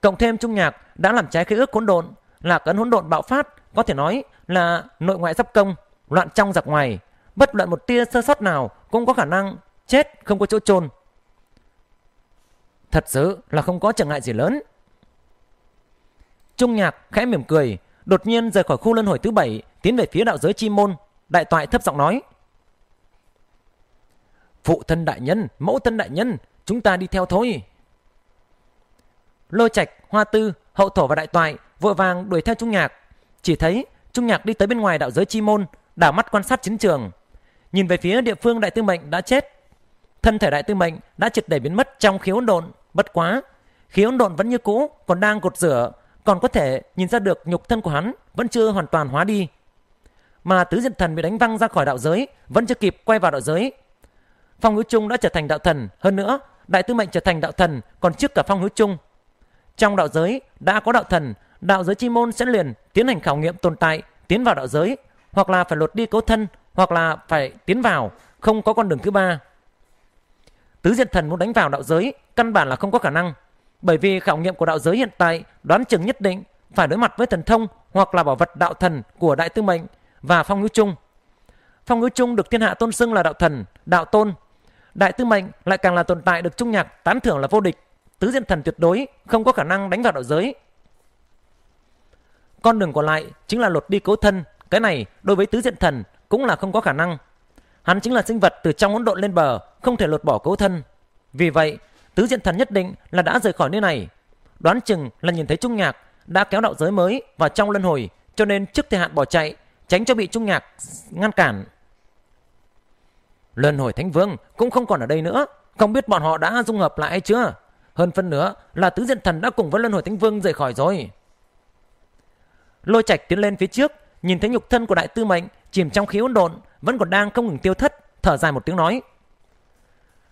Speaker 1: cộng thêm trung nhạc đã làm trái khế ước hỗn độn là cấn hỗn độn bạo phát có thể nói là nội ngoại giáp công loạn trong giặc ngoài bất luận một tia sơ sót nào cũng có khả năng chết không có chỗ trôn Thật sự là không có chẳng ngại gì lớn. Trung nhạc khẽ mỉm cười, đột nhiên rời khỏi khu luân hồi thứ bảy, tiến về phía đạo giới chi môn. Đại toại thấp giọng nói. Phụ thân đại nhân, mẫu thân đại nhân, chúng ta đi theo thôi. Lôi Trạch, Hoa Tư, Hậu Thổ và Đại Toại vội vàng đuổi theo Trung Nhạc. Chỉ thấy Trung Nhạc đi tới bên ngoài đạo giới Chi Môn, đảo mắt quan sát chiến trường. Nhìn về phía địa phương Đại Tư Mệnh đã chết. Thân thể Đại Tư Mệnh đã triệt để biến mất trong khiếu độn. Bất quá, khí hỗn độn vẫn như cũ, còn đang cột rửa, còn có thể nhìn ra được nhục thân của hắn vẫn chưa hoàn toàn hóa đi. Mà tứ diện thần bị đánh văng ra khỏi đạo giới, vẫn chưa kịp quay vào đạo giới. Phong Hữu Trung đã trở thành đạo thần, hơn nữa, đại tư mệnh trở thành đạo thần còn trước cả Phong Hữu Trung. Trong đạo giới đã có đạo thần, đạo giới chi môn sẽ liền tiến hành khảo nghiệm tồn tại, tiến vào đạo giới, hoặc là phải lột đi cấu thân, hoặc là phải tiến vào, không có con đường thứ ba. Tứ diện thần muốn đánh vào đạo giới căn bản là không có khả năng. Bởi vì khảo nghiệm của đạo giới hiện tại đoán chừng nhất định phải đối mặt với thần thông hoặc là bảo vật đạo thần của đại tư mệnh và phong ngữ trung. Phong ngữ trung được thiên hạ tôn xưng là đạo thần, đạo tôn. Đại tư mệnh lại càng là tồn tại được trung nhạc tán thưởng là vô địch. Tứ diện thần tuyệt đối không có khả năng đánh vào đạo giới. Con đường còn lại chính là lột đi cố thân. Cái này đối với tứ diện thần cũng là không có khả năng. Hắn chính là sinh vật từ trong ấn độn lên bờ, không thể lột bỏ cấu thân. Vì vậy, tứ diện thần nhất định là đã rời khỏi nơi này. Đoán chừng là nhìn thấy Trung Nhạc đã kéo đạo giới mới vào trong luân hồi, cho nên trước thời hạn bỏ chạy, tránh cho bị Trung Nhạc ngăn cản. Luân hồi Thánh Vương cũng không còn ở đây nữa, không biết bọn họ đã dung hợp lại hay chưa. Hơn phân nữa là tứ diện thần đã cùng với luân hồi Thánh Vương rời khỏi rồi. Lôi Trạch tiến lên phía trước, nhìn thấy nhục thân của đại tư mệnh chìm trong khí hỗn độn, vẫn còn đang không ngừng tiêu thất, thở dài một tiếng nói.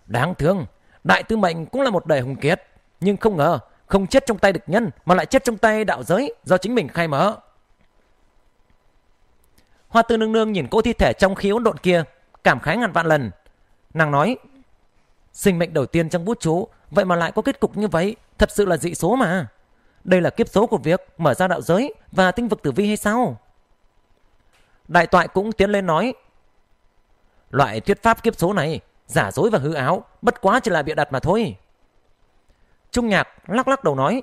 Speaker 1: Đáng thương, đại tư mệnh cũng là một đời hùng kiệt, nhưng không ngờ không chết trong tay địch nhân mà lại chết trong tay đạo giới do chính mình khai mở. Hoa tư nương nương nhìn cỗ thi thể trong khí hỗn độn kia, cảm khái ngàn vạn lần. Nàng nói, sinh mệnh đầu tiên trong bút chú, vậy mà lại có kết cục như vậy, thật sự là dị số mà. Đây là kiếp số của việc mở ra đạo giới và tinh vực tử vi hay sao? Đại toại cũng tiến lên nói, Loại thuyết pháp kiếp số này, giả dối và hư áo, bất quá chỉ là bịa đặt mà thôi. Trung Nhạc lắc lắc đầu nói,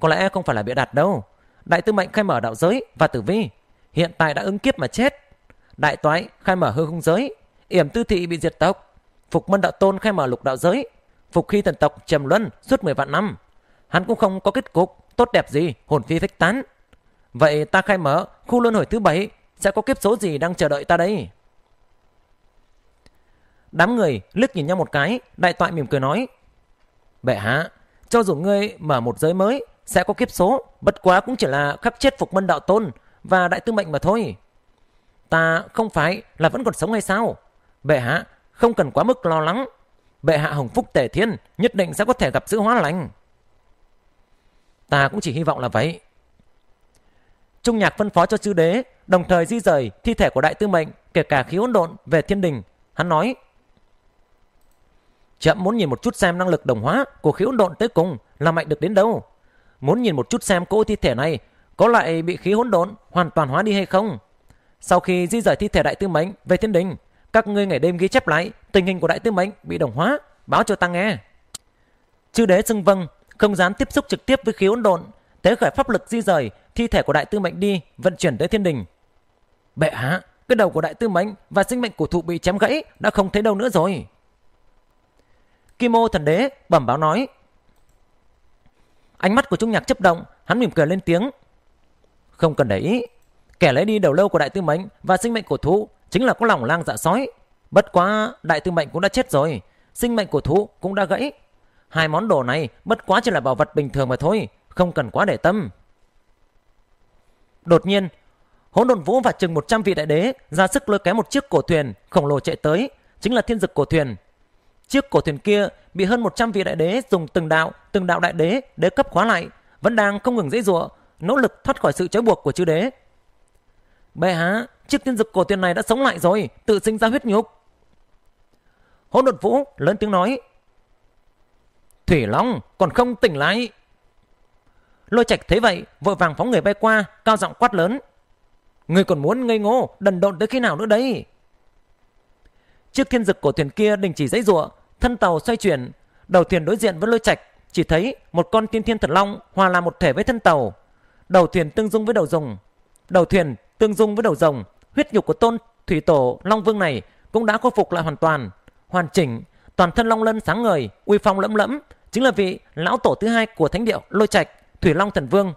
Speaker 1: có lẽ không phải là bịa đặt đâu. Đại tư mệnh khai mở đạo giới và tử vi, hiện tại đã ứng kiếp mà chết. Đại toái khai mở hư không giới, yểm tư thị bị diệt tộc. Phục mân đạo tôn khai mở lục đạo giới, phục khi thần tộc trầm luân suốt 10 vạn năm. Hắn cũng không có kết cục tốt đẹp gì, hồn phi phách tán. Vậy ta khai mở khu luân hồi thứ bảy sẽ có kiếp số gì đang chờ đợi ta đây? Đám người liếc nhìn nhau một cái, đại toại mỉm cười nói. Bệ hạ, cho dù ngươi mở một giới mới, sẽ có kiếp số, bất quá cũng chỉ là khắc chết phục mân đạo tôn và đại tư mệnh mà thôi. Ta không phải là vẫn còn sống hay sao? Bệ hạ, không cần quá mức lo lắng. Bệ hạ hồng phúc tề thiên, nhất định sẽ có thể gặp sự hóa lành. Ta cũng chỉ hy vọng là vậy. Trung nhạc phân phó cho chư đế, đồng thời di rời thi thể của đại tư mệnh, kể cả khí hỗn độn về thiên đình. Hắn nói, Chậm muốn nhìn một chút xem năng lực đồng hóa của khí hỗn độn tới cùng là mạnh được đến đâu. Muốn nhìn một chút xem cỗ thi thể này có lại bị khí hỗn độn hoàn toàn hóa đi hay không. Sau khi di rời thi thể đại tư mệnh về thiên đình, các ngươi ngày đêm ghi chép lại tình hình của đại tư mệnh bị đồng hóa, báo cho ta nghe. Chư đế xưng vâng, không dám tiếp xúc trực tiếp với khí hỗn độn, thế khởi pháp lực di rời thi thể của đại tư mệnh đi vận chuyển tới thiên đình. Bệ hạ, cái đầu của đại tư mệnh và sinh mệnh của thụ bị chém gãy đã không thấy đâu nữa rồi. Kim ô thần đế bẩm báo nói. Ánh mắt của Trung Nhạc chấp động, hắn mỉm cười lên tiếng. Không cần để ý, kẻ lấy đi đầu lâu của đại tư mệnh và sinh mệnh của thú chính là có lòng lang dạ sói. Bất quá đại tư mệnh cũng đã chết rồi, sinh mệnh của thú cũng đã gãy. Hai món đồ này bất quá chỉ là bảo vật bình thường mà thôi, không cần quá để tâm. Đột nhiên, hỗn độn vũ và chừng 100 vị đại đế ra sức lôi kéo một chiếc cổ thuyền khổng lồ chạy tới, chính là thiên dực cổ thuyền Chiếc cổ thuyền kia bị hơn 100 vị đại đế dùng từng đạo, từng đạo đại đế để cấp khóa lại, vẫn đang không ngừng dãy dụa, nỗ lực thoát khỏi sự trói buộc của chư đế. Bệ hạ, chiếc tiên dực cổ thuyền này đã sống lại rồi, tự sinh ra huyết nhục. Hỗn độn vũ lớn tiếng nói. Thủy Long còn không tỉnh lại. Lôi Trạch thấy vậy, vội vàng phóng người bay qua, cao giọng quát lớn. Người còn muốn ngây ngô, đần độn tới khi nào nữa đây? Chiếc thiên dực cổ thuyền kia đình chỉ dãy rủa Thân tàu xoay chuyển, đầu thuyền đối diện với lôi trạch chỉ thấy một con tiên thiên thần long hòa làm một thể với thân tàu. Đầu thuyền tương dung với đầu rồng. Đầu thuyền tương dung với đầu rồng, huyết nhục của tôn thủy tổ long vương này cũng đã khôi phục lại hoàn toàn, hoàn chỉnh, toàn thân long lân sáng ngời, uy phong lẫm lẫm, chính là vị lão tổ thứ hai của thánh địa Lôi Trạch, Thủy Long Thần Vương.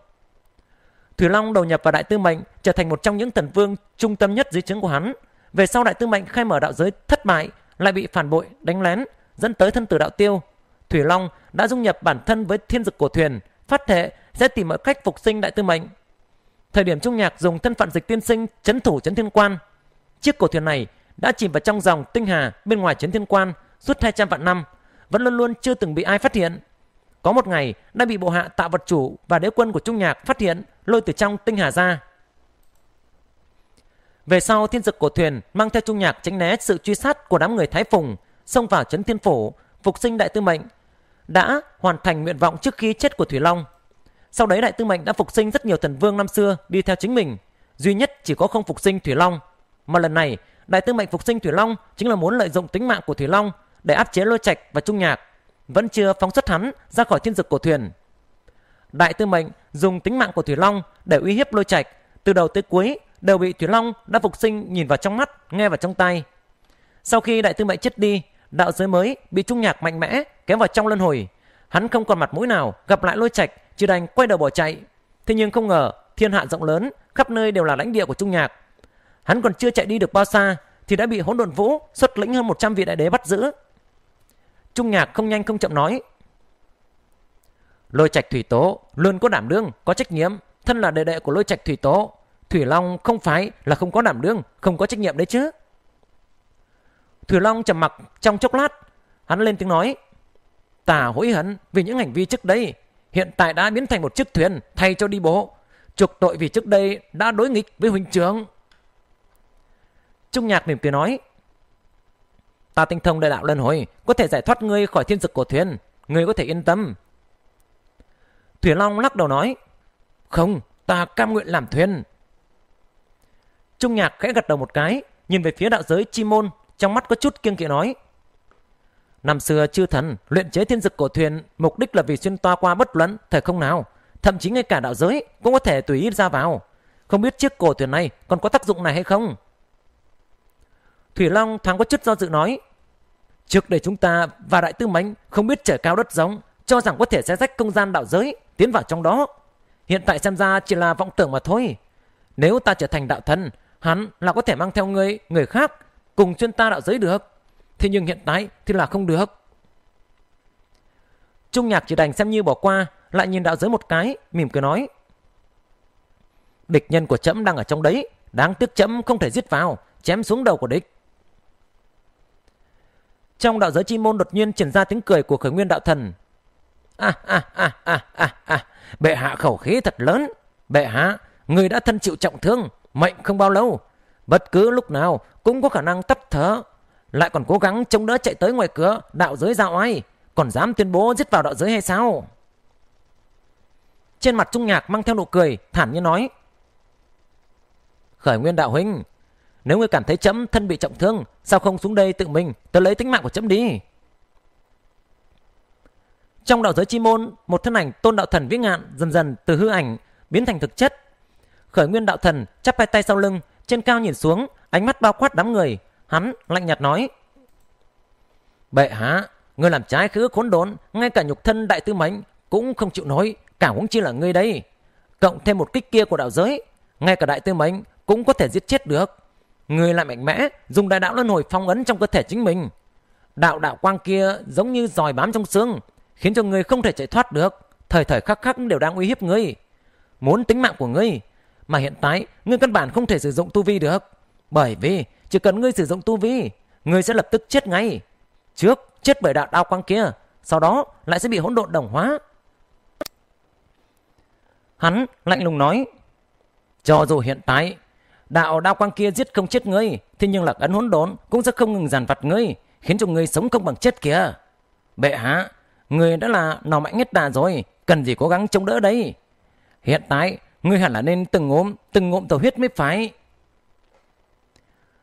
Speaker 1: Thủy Long đầu nhập vào Đại Tư Mệnh, trở thành một trong những thần vương trung tâm nhất dưới trướng của hắn. Về sau Đại Tư Mệnh khai mở đạo giới thất bại, lại bị phản bội, đánh lén, dẫn tới thân tử đạo tiêu. Thủy Long đã dung nhập bản thân với thiên dực của thuyền, phát thệ sẽ tìm mọi cách phục sinh đại tư mệnh. Thời điểm Trung Nhạc dùng thân phận dịch tiên sinh chấn thủ chấn thiên quan, chiếc cổ thuyền này đã chìm vào trong dòng tinh hà bên ngoài chấn thiên quan suốt 200 vạn năm, vẫn luôn luôn chưa từng bị ai phát hiện. Có một ngày đã bị bộ hạ tạo vật chủ và đế quân của Trung Nhạc phát hiện lôi từ trong tinh hà ra. Về sau thiên dực của thuyền mang theo Trung Nhạc tránh né sự truy sát của đám người Thái Phùng xông vào trấn thiên phổ phục sinh đại tư mệnh đã hoàn thành nguyện vọng trước khi chết của thủy long sau đấy đại tư mệnh đã phục sinh rất nhiều thần vương năm xưa đi theo chính mình duy nhất chỉ có không phục sinh thủy long mà lần này đại tư mệnh phục sinh thủy long chính là muốn lợi dụng tính mạng của thủy long để áp chế lôi trạch và trung nhạc vẫn chưa phóng xuất hắn ra khỏi thiên dực của thuyền đại tư mệnh dùng tính mạng của thủy long để uy hiếp lôi trạch từ đầu tới cuối đều bị thủy long đã phục sinh nhìn vào trong mắt nghe vào trong tay sau khi đại tư mệnh chết đi đạo giới mới bị trung nhạc mạnh mẽ kéo vào trong luân hồi hắn không còn mặt mũi nào gặp lại lôi trạch chỉ đành quay đầu bỏ chạy thế nhưng không ngờ thiên hạ rộng lớn khắp nơi đều là lãnh địa của trung nhạc hắn còn chưa chạy đi được bao xa thì đã bị hỗn độn vũ xuất lĩnh hơn 100 vị đại đế bắt giữ trung nhạc không nhanh không chậm nói lôi trạch thủy tố luôn có đảm đương có trách nhiệm thân là đệ đệ của lôi trạch thủy tố thủy long không phải là không có đảm đương không có trách nhiệm đấy chứ Thử Long trầm mặc trong chốc lát, hắn lên tiếng nói: "Ta hối hận vì những hành vi trước đây, hiện tại đã biến thành một chiếc thuyền thay cho đi bộ, chuộc tội vì trước đây đã đối nghịch với huynh trưởng." Trung Nhạc mỉm cười nói: "Ta tinh thông đại đạo lần hồi, có thể giải thoát ngươi khỏi thiên dực của thuyền, ngươi có thể yên tâm." Thủy Long lắc đầu nói: "Không, ta cam nguyện làm thuyền." Trung Nhạc khẽ gật đầu một cái, nhìn về phía đạo giới Chi Môn trong mắt có chút kiêng kỵ nói. Năm xưa chư thần luyện chế thiên dực cổ thuyền mục đích là vì xuyên toa qua bất luận thời không nào, thậm chí ngay cả đạo giới cũng có thể tùy ý ra vào. Không biết chiếc cổ thuyền này còn có tác dụng này hay không? Thủy Long thoáng có chút do dự nói. Trước đây chúng ta và đại tư mánh không biết trời cao đất giống, cho rằng có thể xé rách không gian đạo giới, tiến vào trong đó. Hiện tại xem ra chỉ là vọng tưởng mà thôi. Nếu ta trở thành đạo thần, hắn là có thể mang theo người, người khác cùng chân ta đạo giới được. Thế nhưng hiện tại thì là không được. Trung nhạc chỉ đành xem như bỏ qua, lại nhìn đạo giới một cái, mỉm cười nói. Địch nhân của trẫm đang ở trong đấy, đáng tiếc trẫm không thể giết vào, chém xuống đầu của địch. Trong đạo giới chi môn đột nhiên triển ra tiếng cười của khởi nguyên đạo thần. a a a a a a, bệ hạ khẩu khí thật lớn. Bệ hạ, người đã thân chịu trọng thương, mệnh không bao lâu, bất cứ lúc nào cũng có khả năng tắt thở lại còn cố gắng chống đỡ chạy tới ngoài cửa đạo giới ra oai còn dám tuyên bố giết vào đạo giới hay sao trên mặt trung nhạc mang theo nụ cười thản nhiên nói khởi nguyên đạo huynh nếu ngươi cảm thấy chấm thân bị trọng thương sao không xuống đây tự mình tớ lấy tính mạng của chấm đi trong đạo giới chi môn một thân ảnh tôn đạo thần vĩ ngạn dần dần từ hư ảnh biến thành thực chất khởi nguyên đạo thần chắp hai tay sau lưng trên cao nhìn xuống, ánh mắt bao quát đám người, hắn lạnh nhạt nói: "Bệ hạ, ngươi làm trái khứ khốn đốn, ngay cả nhục thân đại tư mãnh cũng không chịu nói, cả huống chi là ngươi đây. Cộng thêm một kích kia của đạo giới, ngay cả đại tư mãnh cũng có thể giết chết được. Ngươi lại mạnh mẽ, dùng đại đạo luân hồi phong ấn trong cơ thể chính mình. Đạo đạo quang kia giống như giòi bám trong xương, khiến cho ngươi không thể chạy thoát được, thời thời khắc khắc đều đang uy hiếp ngươi. Muốn tính mạng của ngươi, mà hiện tại, ngươi căn bản không thể sử dụng tu vi được. Bởi vì, chỉ cần ngươi sử dụng tu vi, ngươi sẽ lập tức chết ngay. Trước, chết bởi đạo đao quang kia, sau đó lại sẽ bị hỗn độn đồng hóa. Hắn lạnh lùng nói, cho dù hiện tại, đạo đao quang kia giết không chết ngươi, thế nhưng lạc ấn hỗn độn cũng sẽ không ngừng giàn vặt ngươi, khiến cho ngươi sống không bằng chết kìa. Bệ hạ, người đã là nò mạnh nhất đà rồi, cần gì cố gắng chống đỡ đấy. Hiện tại, Ngươi hẳn là nên từng ngốm, từng ngụm tàu huyết mới phải.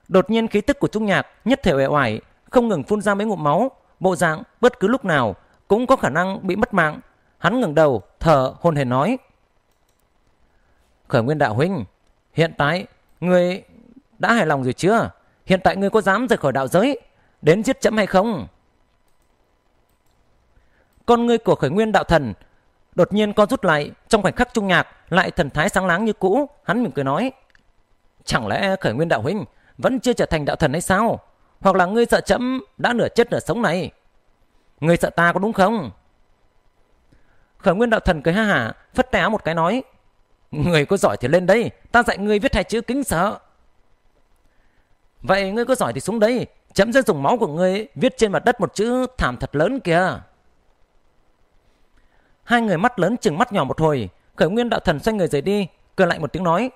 Speaker 1: Đột nhiên khí tức của Trung Nhạc nhất thể uể oải, không ngừng phun ra mấy ngụm máu, bộ dạng bất cứ lúc nào cũng có khả năng bị mất mạng. Hắn ngẩng đầu, thở hồn hề nói: "Khởi Nguyên đạo huynh, hiện tại ngươi đã hài lòng rồi chưa? Hiện tại ngươi có dám rời khỏi đạo giới đến giết chấm hay không?" Con ngươi của Khởi Nguyên đạo thần đột nhiên co rút lại, trong khoảnh khắc trung nhạc lại thần thái sáng láng như cũ, hắn mỉm cười nói: "Chẳng lẽ Khởi Nguyên đạo huynh vẫn chưa trở thành đạo thần hay sao? Hoặc là ngươi sợ chậm đã nửa chết nửa sống này? Ngươi sợ ta có đúng không?" Khởi Nguyên đạo thần cười ha hả, phất té một cái nói: người có giỏi thì lên đây, ta dạy ngươi viết hai chữ kính sợ." "Vậy ngươi có giỏi thì xuống đây, chấm sẽ dùng máu của ngươi viết trên mặt đất một chữ thảm thật lớn kìa." Hai người mắt lớn chừng mắt nhỏ một hồi, khởi nguyên đạo thần xoay người rời đi, cười lạnh một tiếng nói.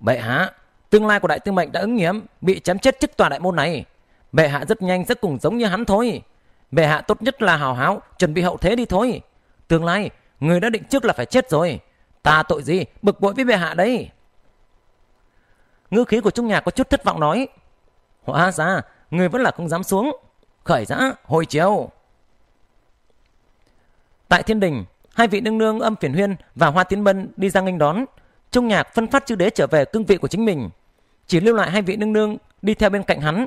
Speaker 1: Bệ hạ, tương lai của đại tư mệnh đã ứng nghiệm, bị chém chết trước tòa đại môn này. Bệ hạ rất nhanh sẽ cùng giống như hắn thôi. Bệ hạ tốt nhất là hào háo, chuẩn bị hậu thế đi thôi. Tương lai, người đã định trước là phải chết rồi. Ta tội gì, bực bội với bệ hạ đấy. Ngư khí của Trung Nhạc có chút thất vọng nói. Hóa ra, người vẫn là không dám xuống. Khởi giã, hồi chiều. Tại thiên đình, hai vị nương nương Âm phiền Huyên và Hoa Tiến Bân đi ra nghênh đón. Trung nhạc phân phát chư đế trở về cương vị của chính mình, chỉ lưu lại hai vị nương nương đi theo bên cạnh hắn.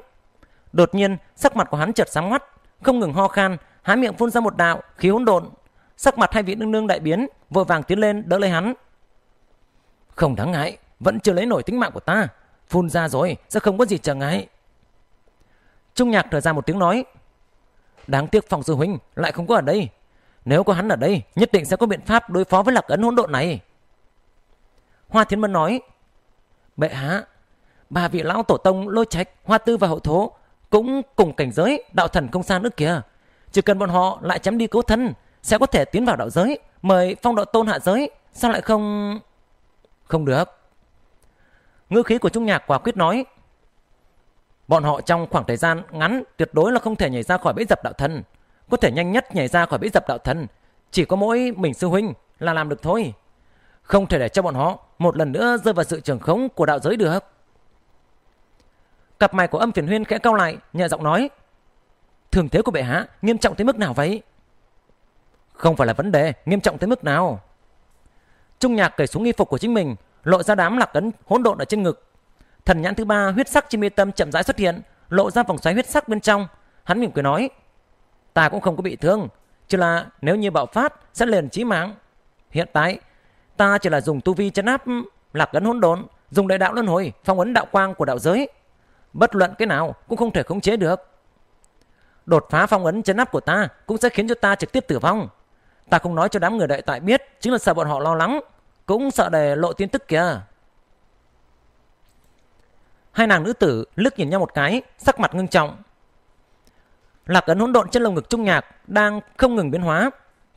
Speaker 1: Đột nhiên, sắc mặt của hắn chợt sáng ngoắt, không ngừng ho khan, há miệng phun ra một đạo khí hỗn độn. Sắc mặt hai vị nương nương đại biến, vội vàng tiến lên đỡ lấy hắn. Không đáng ngại, vẫn chưa lấy nổi tính mạng của ta. Phun ra rồi, sẽ không có gì trở ngại. Trung nhạc thở ra một tiếng nói. Đáng tiếc phòng sư huynh lại không có ở đây, nếu có hắn ở đây, nhất định sẽ có biện pháp đối phó với lạc ấn hỗn độn này. Hoa Thiên Mân nói, Bệ hạ, bà vị lão tổ tông lôi trạch, hoa tư và hậu thố cũng cùng cảnh giới đạo thần không xa nước kia Chỉ cần bọn họ lại chém đi cứu thân, sẽ có thể tiến vào đạo giới, mời phong độ tôn hạ giới. Sao lại không... Không được. Ngư khí của Trung Nhạc quả quyết nói, Bọn họ trong khoảng thời gian ngắn tuyệt đối là không thể nhảy ra khỏi bẫy dập đạo thần có thể nhanh nhất nhảy ra khỏi bẫy dập đạo thần. Chỉ có mỗi mình sư huynh là làm được thôi. Không thể để cho bọn họ một lần nữa rơi vào sự trưởng khống của đạo giới được. Cặp mày của âm phiền huyên khẽ cau lại, nhẹ giọng nói. Thường thế của bệ hạ nghiêm trọng tới mức nào vậy? Không phải là vấn đề nghiêm trọng tới mức nào. Trung nhạc cởi xuống nghi phục của chính mình, lộ ra đám lạc ấn hỗn độn ở trên ngực. Thần nhãn thứ ba huyết sắc trên mi tâm chậm rãi xuất hiện, lộ ra vòng xoáy huyết sắc bên trong. Hắn mỉm cười nói ta cũng không có bị thương, chỉ là nếu như bạo phát sẽ liền chí mạng. Hiện tại, ta chỉ là dùng tu vi chấn áp lạc ấn hỗn độn, dùng đại đạo luân hồi, phong ấn đạo quang của đạo giới. Bất luận cái nào cũng không thể khống chế được. Đột phá phong ấn chấn áp của ta cũng sẽ khiến cho ta trực tiếp tử vong. Ta không nói cho đám người đại tại biết, chính là sợ bọn họ lo lắng, cũng sợ để lộ tin tức kìa. Hai nàng nữ tử lướt nhìn nhau một cái, sắc mặt ngưng trọng. Lạc ấn hỗn độn trên lồng ngực trung nhạc đang không ngừng biến hóa.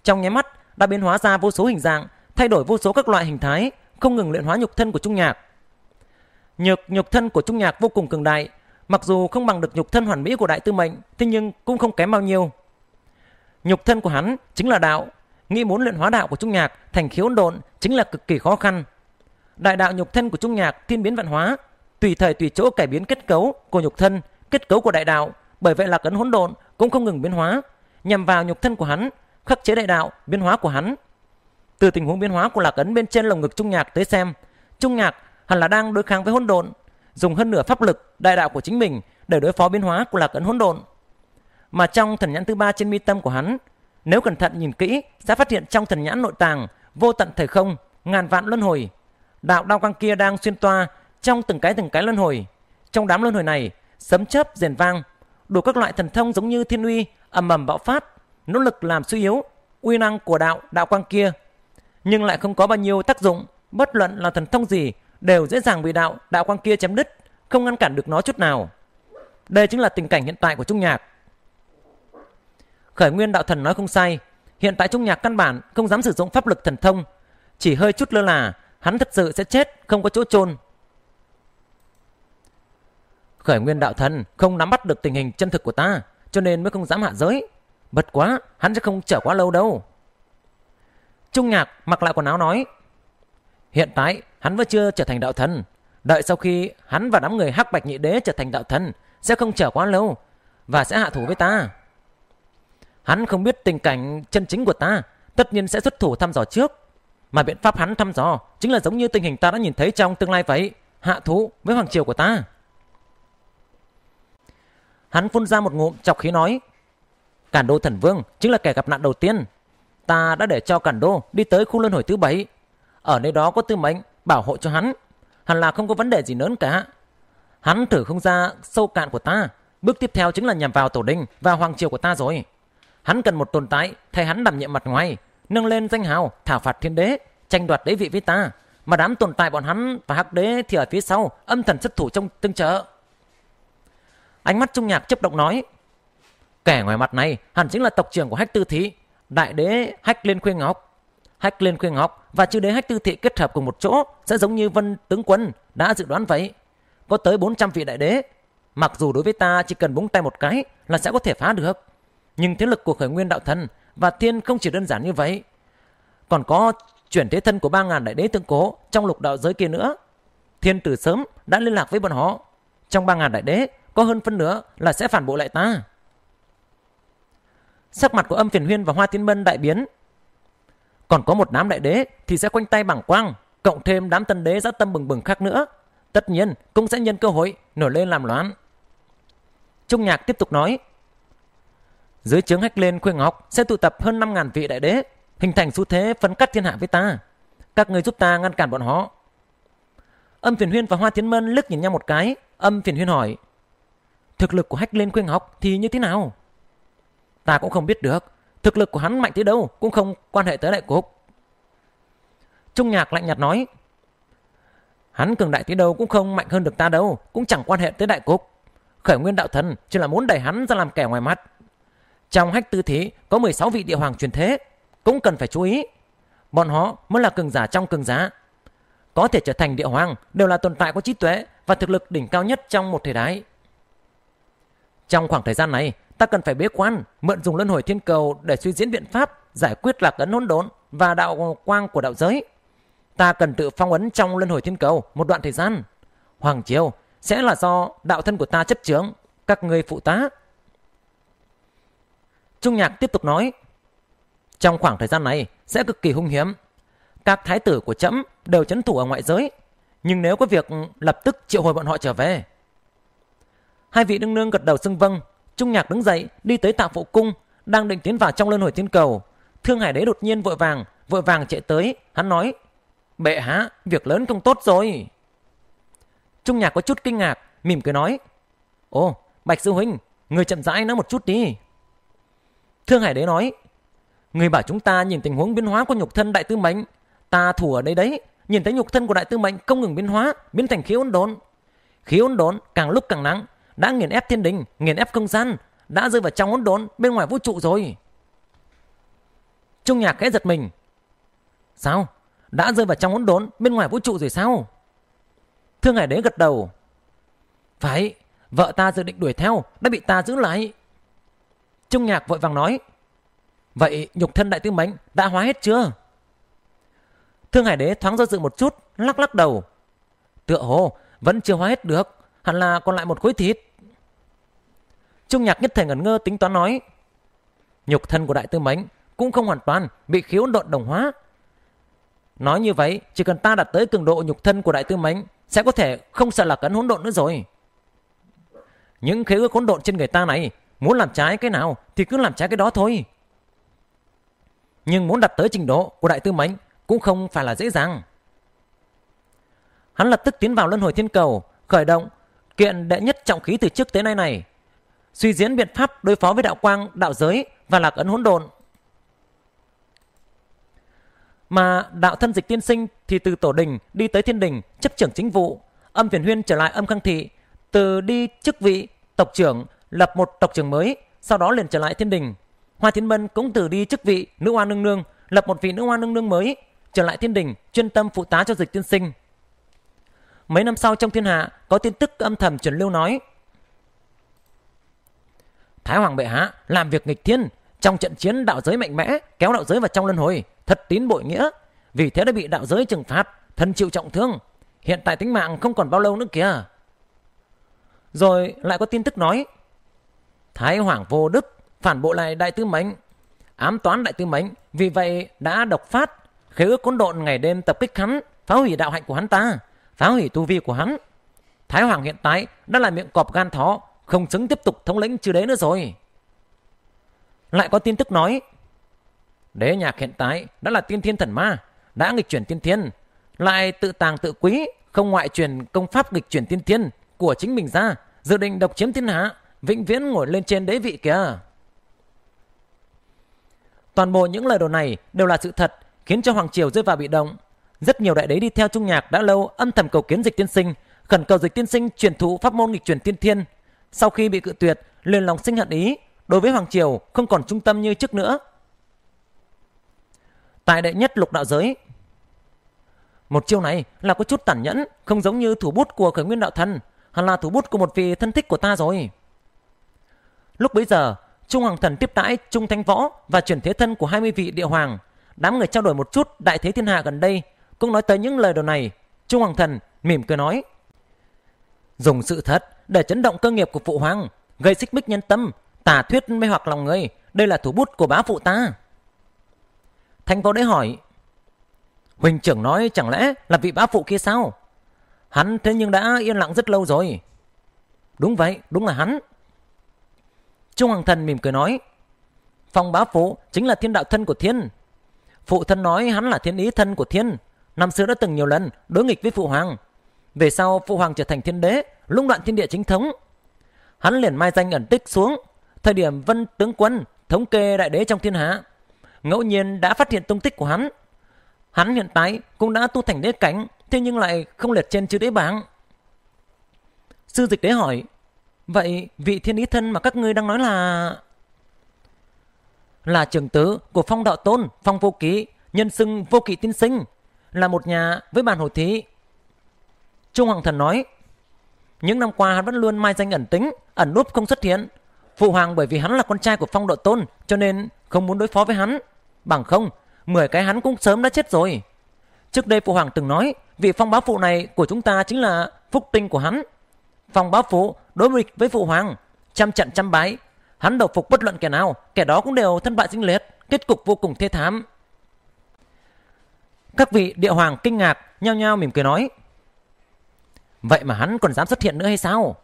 Speaker 1: Trong nháy mắt đã biến hóa ra vô số hình dạng, thay đổi vô số các loại hình thái, không ngừng luyện hóa nhục thân của trung nhạc. Nhược nhục thân của trung nhạc vô cùng cường đại, mặc dù không bằng được nhục thân hoàn mỹ của đại tư mệnh, thế nhưng cũng không kém bao nhiêu. Nhục thân của hắn chính là đạo, nghĩ muốn luyện hóa đạo của trung nhạc thành khiếu hỗn độn chính là cực kỳ khó khăn. Đại đạo nhục thân của trung nhạc thiên biến vạn hóa, tùy thời tùy chỗ cải biến kết cấu của nhục thân, kết cấu của đại đạo, bởi vậy là cấn hỗn độn cũng không ngừng biến hóa, nhằm vào nhục thân của hắn, khắc chế đại đạo biến hóa của hắn. Từ tình huống biến hóa của Lạc Ấn bên trên lồng ngực Trung Nhạc tới xem, Trung Nhạc hẳn là đang đối kháng với hỗn độn, dùng hơn nửa pháp lực đại đạo của chính mình để đối phó biến hóa của Lạc Ấn hỗn độn. Mà trong thần nhãn thứ ba trên mi tâm của hắn, nếu cẩn thận nhìn kỹ sẽ phát hiện trong thần nhãn nội tàng vô tận thời không, ngàn vạn luân hồi. Đạo đao quang kia đang xuyên toa trong từng cái từng cái luân hồi. Trong đám luân hồi này, sấm chớp rền vang đủ các loại thần thông giống như thiên uy, ầm ầm bạo phát, nỗ lực làm suy yếu uy năng của đạo đạo quang kia, nhưng lại không có bao nhiêu tác dụng, bất luận là thần thông gì đều dễ dàng bị đạo đạo quang kia chém đứt, không ngăn cản được nó chút nào. Đây chính là tình cảnh hiện tại của Trung Nhạc. Khởi Nguyên đạo thần nói không sai, hiện tại Trung Nhạc căn bản không dám sử dụng pháp lực thần thông, chỉ hơi chút lơ là, hắn thật sự sẽ chết không có chỗ chôn Khởi nguyên đạo thần không nắm bắt được tình hình chân thực của ta, cho nên mới không dám hạ giới. Bật quá, hắn sẽ không chờ quá lâu đâu. Trung Nhạc mặc lại quần áo nói. Hiện tại, hắn vẫn chưa trở thành đạo thần. Đợi sau khi hắn và đám người hắc bạch nhị đế trở thành đạo thần, sẽ không chờ quá lâu và sẽ hạ thủ với ta. Hắn không biết tình cảnh chân chính của ta, tất nhiên sẽ xuất thủ thăm dò trước. Mà biện pháp hắn thăm dò chính là giống như tình hình ta đã nhìn thấy trong tương lai vậy, hạ thủ với hoàng triều của ta. Hắn phun ra một ngụm chọc khí nói. Cản đô thần vương chính là kẻ gặp nạn đầu tiên. Ta đã để cho cản đô đi tới khu luân hồi thứ bảy. Ở nơi đó có tư mệnh bảo hộ cho hắn. Hẳn là không có vấn đề gì lớn cả. Hắn thử không ra sâu cạn của ta. Bước tiếp theo chính là nhằm vào tổ đình và hoàng triều của ta rồi. Hắn cần một tồn tại thay hắn đảm nhiệm mặt ngoài. Nâng lên danh hào thảo phạt thiên đế. Tranh đoạt đế vị với ta. Mà đám tồn tại bọn hắn và hắc đế thì ở phía sau âm thần xuất thủ trong tương trợ. Ánh mắt Trung Nhạc chấp động nói. Kẻ ngoài mặt này hẳn chính là tộc trưởng của Hách Tư thị đại đế Hách Liên Khuyên Ngọc. Hách Liên Khuyên Ngọc và chư đế Hách Tư Thị kết hợp cùng một chỗ sẽ giống như Vân Tướng Quân đã dự đoán vậy. Có tới 400 vị đại đế. Mặc dù đối với ta chỉ cần búng tay một cái là sẽ có thể phá được. Nhưng thế lực của khởi nguyên đạo thần và thiên không chỉ đơn giản như vậy. Còn có chuyển thế thân của 3.000 đại đế tương cố trong lục đạo giới kia nữa. Thiên tử sớm đã liên lạc với bọn họ. Trong 3.000 đại đế có hơn phân nữa là sẽ phản bội lại ta. Sắc mặt của âm phiền huyên và hoa thiên mân đại biến. Còn có một đám đại đế thì sẽ quanh tay bảng quang, cộng thêm đám tân đế rất tâm bừng bừng khác nữa. Tất nhiên cũng sẽ nhân cơ hội nổi lên làm loạn. Trung nhạc tiếp tục nói. Dưới trướng hách lên khuê ngọc sẽ tụ tập hơn 5.000 vị đại đế, hình thành xu thế phân cắt thiên hạ với ta. Các người giúp ta ngăn cản bọn họ. Âm phiền huyên và hoa thiên mân liếc nhìn nhau một cái. Âm phiền huyên hỏi. Thực lực của Hách Liên khuyên Học thì như thế nào? Ta cũng không biết được. Thực lực của hắn mạnh tới đâu cũng không quan hệ tới đại cục. Trung Nhạc lạnh nhạt nói. Hắn cường đại tới đâu cũng không mạnh hơn được ta đâu. Cũng chẳng quan hệ tới đại cục. Khởi nguyên đạo thần chỉ là muốn đẩy hắn ra làm kẻ ngoài mắt. Trong hách tư thí có 16 vị địa hoàng truyền thế. Cũng cần phải chú ý. Bọn họ mới là cường giả trong cường giả. Có thể trở thành địa hoàng đều là tồn tại có trí tuệ và thực lực đỉnh cao nhất trong một thời đại. Trong khoảng thời gian này, ta cần phải bế quan, mượn dùng luân hồi thiên cầu để suy diễn biện pháp giải quyết lạc ấn hỗn độn và đạo quang của đạo giới. Ta cần tự phong ấn trong luân hồi thiên cầu một đoạn thời gian. Hoàng Triều sẽ là do đạo thân của ta chấp chướng, các ngươi phụ tá. Trung Nhạc tiếp tục nói, trong khoảng thời gian này sẽ cực kỳ hung hiểm. Các thái tử của trẫm đều chấn thủ ở ngoại giới, nhưng nếu có việc lập tức triệu hồi bọn họ trở về, Hai vị đương nương gật đầu xưng vâng, Trung Nhạc đứng dậy, đi tới Tạo Phụ cung, đang định tiến vào trong Luân Hồi Thiên Cầu. Thương Hải Đế đột nhiên vội vàng, vội vàng chạy tới, hắn nói: "Bệ hạ, việc lớn không tốt rồi." Trung Nhạc có chút kinh ngạc, mỉm cười nói: "Ồ, Bạch sư huynh, người chậm rãi nói một chút đi." Thương Hải Đế nói: Người bảo chúng ta nhìn tình huống biến hóa của nhục thân đại tư mệnh Ta thủ ở đây đấy Nhìn thấy nhục thân của đại tư mệnh không ngừng biến hóa Biến thành khí hỗn đốn Khí hỗn đốn càng lúc càng nắng đã nghiền ép thiên đình, nghiền ép không gian, đã rơi vào trong hỗn độn bên ngoài vũ trụ rồi. Trung nhạc khẽ giật mình. Sao? Đã rơi vào trong hỗn độn bên ngoài vũ trụ rồi sao? Thương Hải Đế gật đầu. Phải, vợ ta dự định đuổi theo, đã bị ta giữ lại. Trung nhạc vội vàng nói. Vậy nhục thân đại tư mệnh đã hóa hết chưa? Thương Hải Đế thoáng do dự một chút, lắc lắc đầu. Tựa hồ, vẫn chưa hóa hết được, hẳn là còn lại một khối thịt. Trung nhạc nhất thời ngẩn ngơ tính toán nói. Nhục thân của đại tư mánh cũng không hoàn toàn bị khiếu độn đồng hóa. Nói như vậy, chỉ cần ta đạt tới cường độ nhục thân của đại tư mánh sẽ có thể không sợ là cấn hỗn độn nữa rồi. Những khế ước hỗn độn trên người ta này muốn làm trái cái nào thì cứ làm trái cái đó thôi. Nhưng muốn đạt tới trình độ của đại tư mánh cũng không phải là dễ dàng. Hắn lập tức tiến vào luân hồi thiên cầu, khởi động kiện đệ nhất trọng khí từ trước tới nay này suy diễn biện pháp đối phó với đạo quang, đạo giới và lạc ấn hỗn độn. Mà đạo thân dịch tiên sinh thì từ tổ đình đi tới thiên đình chấp trưởng chính vụ, âm phiền huyên trở lại âm khang thị, từ đi chức vị tộc trưởng lập một tộc trưởng mới, sau đó liền trở lại thiên đình. Hoa Thiên Mân cũng từ đi chức vị nữ oa nương nương, lập một vị nữ oa nương nương mới, trở lại thiên đình chuyên tâm phụ tá cho dịch tiên sinh mấy năm sau trong thiên hạ có tin tức âm thầm truyền lưu nói Thái Hoàng bệ hạ làm việc nghịch thiên, trong trận chiến đạo giới mạnh mẽ, kéo đạo giới vào trong luân hồi, thật tín bội nghĩa, vì thế đã bị đạo giới trừng phạt, thân chịu trọng thương, hiện tại tính mạng không còn bao lâu nữa kìa. Rồi lại có tin tức nói, Thái Hoàng vô đức, phản bộ lại đại tư mệnh, ám toán đại tư mệnh, vì vậy đã độc phát, khế ước côn độn ngày đêm tập kích hắn, phá hủy đạo hạnh của hắn ta, phá hủy tu vi của hắn. Thái Hoàng hiện tại đã là miệng cọp gan thó, không xứng tiếp tục thống lĩnh chư đế nữa rồi lại có tin tức nói đế nhạc hiện tại đã là tiên thiên thần ma đã nghịch chuyển tiên thiên lại tự tàng tự quý không ngoại truyền công pháp nghịch chuyển tiên thiên của chính mình ra dự định độc chiếm thiên hạ vĩnh viễn ngồi lên trên đế vị kìa toàn bộ những lời đồn này đều là sự thật khiến cho hoàng triều rơi vào bị động rất nhiều đại đế đi theo trung nhạc đã lâu âm thầm cầu kiến dịch tiên sinh khẩn cầu dịch tiên sinh truyền thụ pháp môn nghịch chuyển tiên thiên sau khi bị cự tuyệt, liền lòng sinh hận ý, đối với Hoàng Triều không còn trung tâm như trước nữa. Tại đệ nhất lục đạo giới, một chiêu này là có chút tản nhẫn, không giống như thủ bút của khởi nguyên đạo thần, hẳn là thủ bút của một vị thân thích của ta rồi. Lúc bấy giờ, Trung Hoàng Thần tiếp đãi Trung Thanh Võ và chuyển thế thân của 20 vị địa hoàng. Đám người trao đổi một chút đại thế thiên hạ gần đây, cũng nói tới những lời đầu này. Trung Hoàng Thần mỉm cười nói. Dùng sự thật để chấn động cơ nghiệp của phụ hoàng, gây xích mích nhân tâm, tả thuyết mê hoặc lòng người, đây là thủ bút của bá phụ ta. Thanh vô đế hỏi, Huỳnh trưởng nói chẳng lẽ là vị bá phụ kia sao? Hắn thế nhưng đã yên lặng rất lâu rồi. Đúng vậy, đúng là hắn. Trung Hoàng Thần mỉm cười nói, Phong bá phụ chính là thiên đạo thân của thiên. Phụ thân nói hắn là thiên ý thân của thiên. Năm xưa đã từng nhiều lần đối nghịch với phụ hoàng. Về sau phụ hoàng trở thành thiên đế lũng đoạn thiên địa chính thống. Hắn liền mai danh ẩn tích xuống, thời điểm Vân tướng quân thống kê đại đế trong thiên hạ, ngẫu nhiên đã phát hiện tung tích của hắn. Hắn hiện tại cũng đã tu thành đế cảnh, thế nhưng lại không liệt trên chữ đế bảng. Sư dịch đế hỏi, vậy vị thiên ý thân mà các ngươi đang nói là... Là trưởng tử của phong đạo tôn, phong vô ký, nhân xưng vô kỵ tiên sinh, là một nhà với bàn hồ thí. Trung Hoàng Thần nói, những năm qua hắn vẫn luôn mai danh ẩn tính, ẩn núp không xuất hiện. Phụ hoàng bởi vì hắn là con trai của phong độ tôn cho nên không muốn đối phó với hắn. Bằng không, mười cái hắn cũng sớm đã chết rồi. Trước đây phụ hoàng từng nói vị phong báo phụ này của chúng ta chính là phúc tinh của hắn. Phong báo phụ đối nghịch với phụ hoàng, trăm trận trăm bái. Hắn đầu phục bất luận kẻ nào, kẻ đó cũng đều thân bại sinh liệt, kết cục vô cùng thê thảm. Các vị địa hoàng kinh ngạc, nhao nhao mỉm cười nói. Vậy mà hắn còn dám xuất hiện nữa hay sao?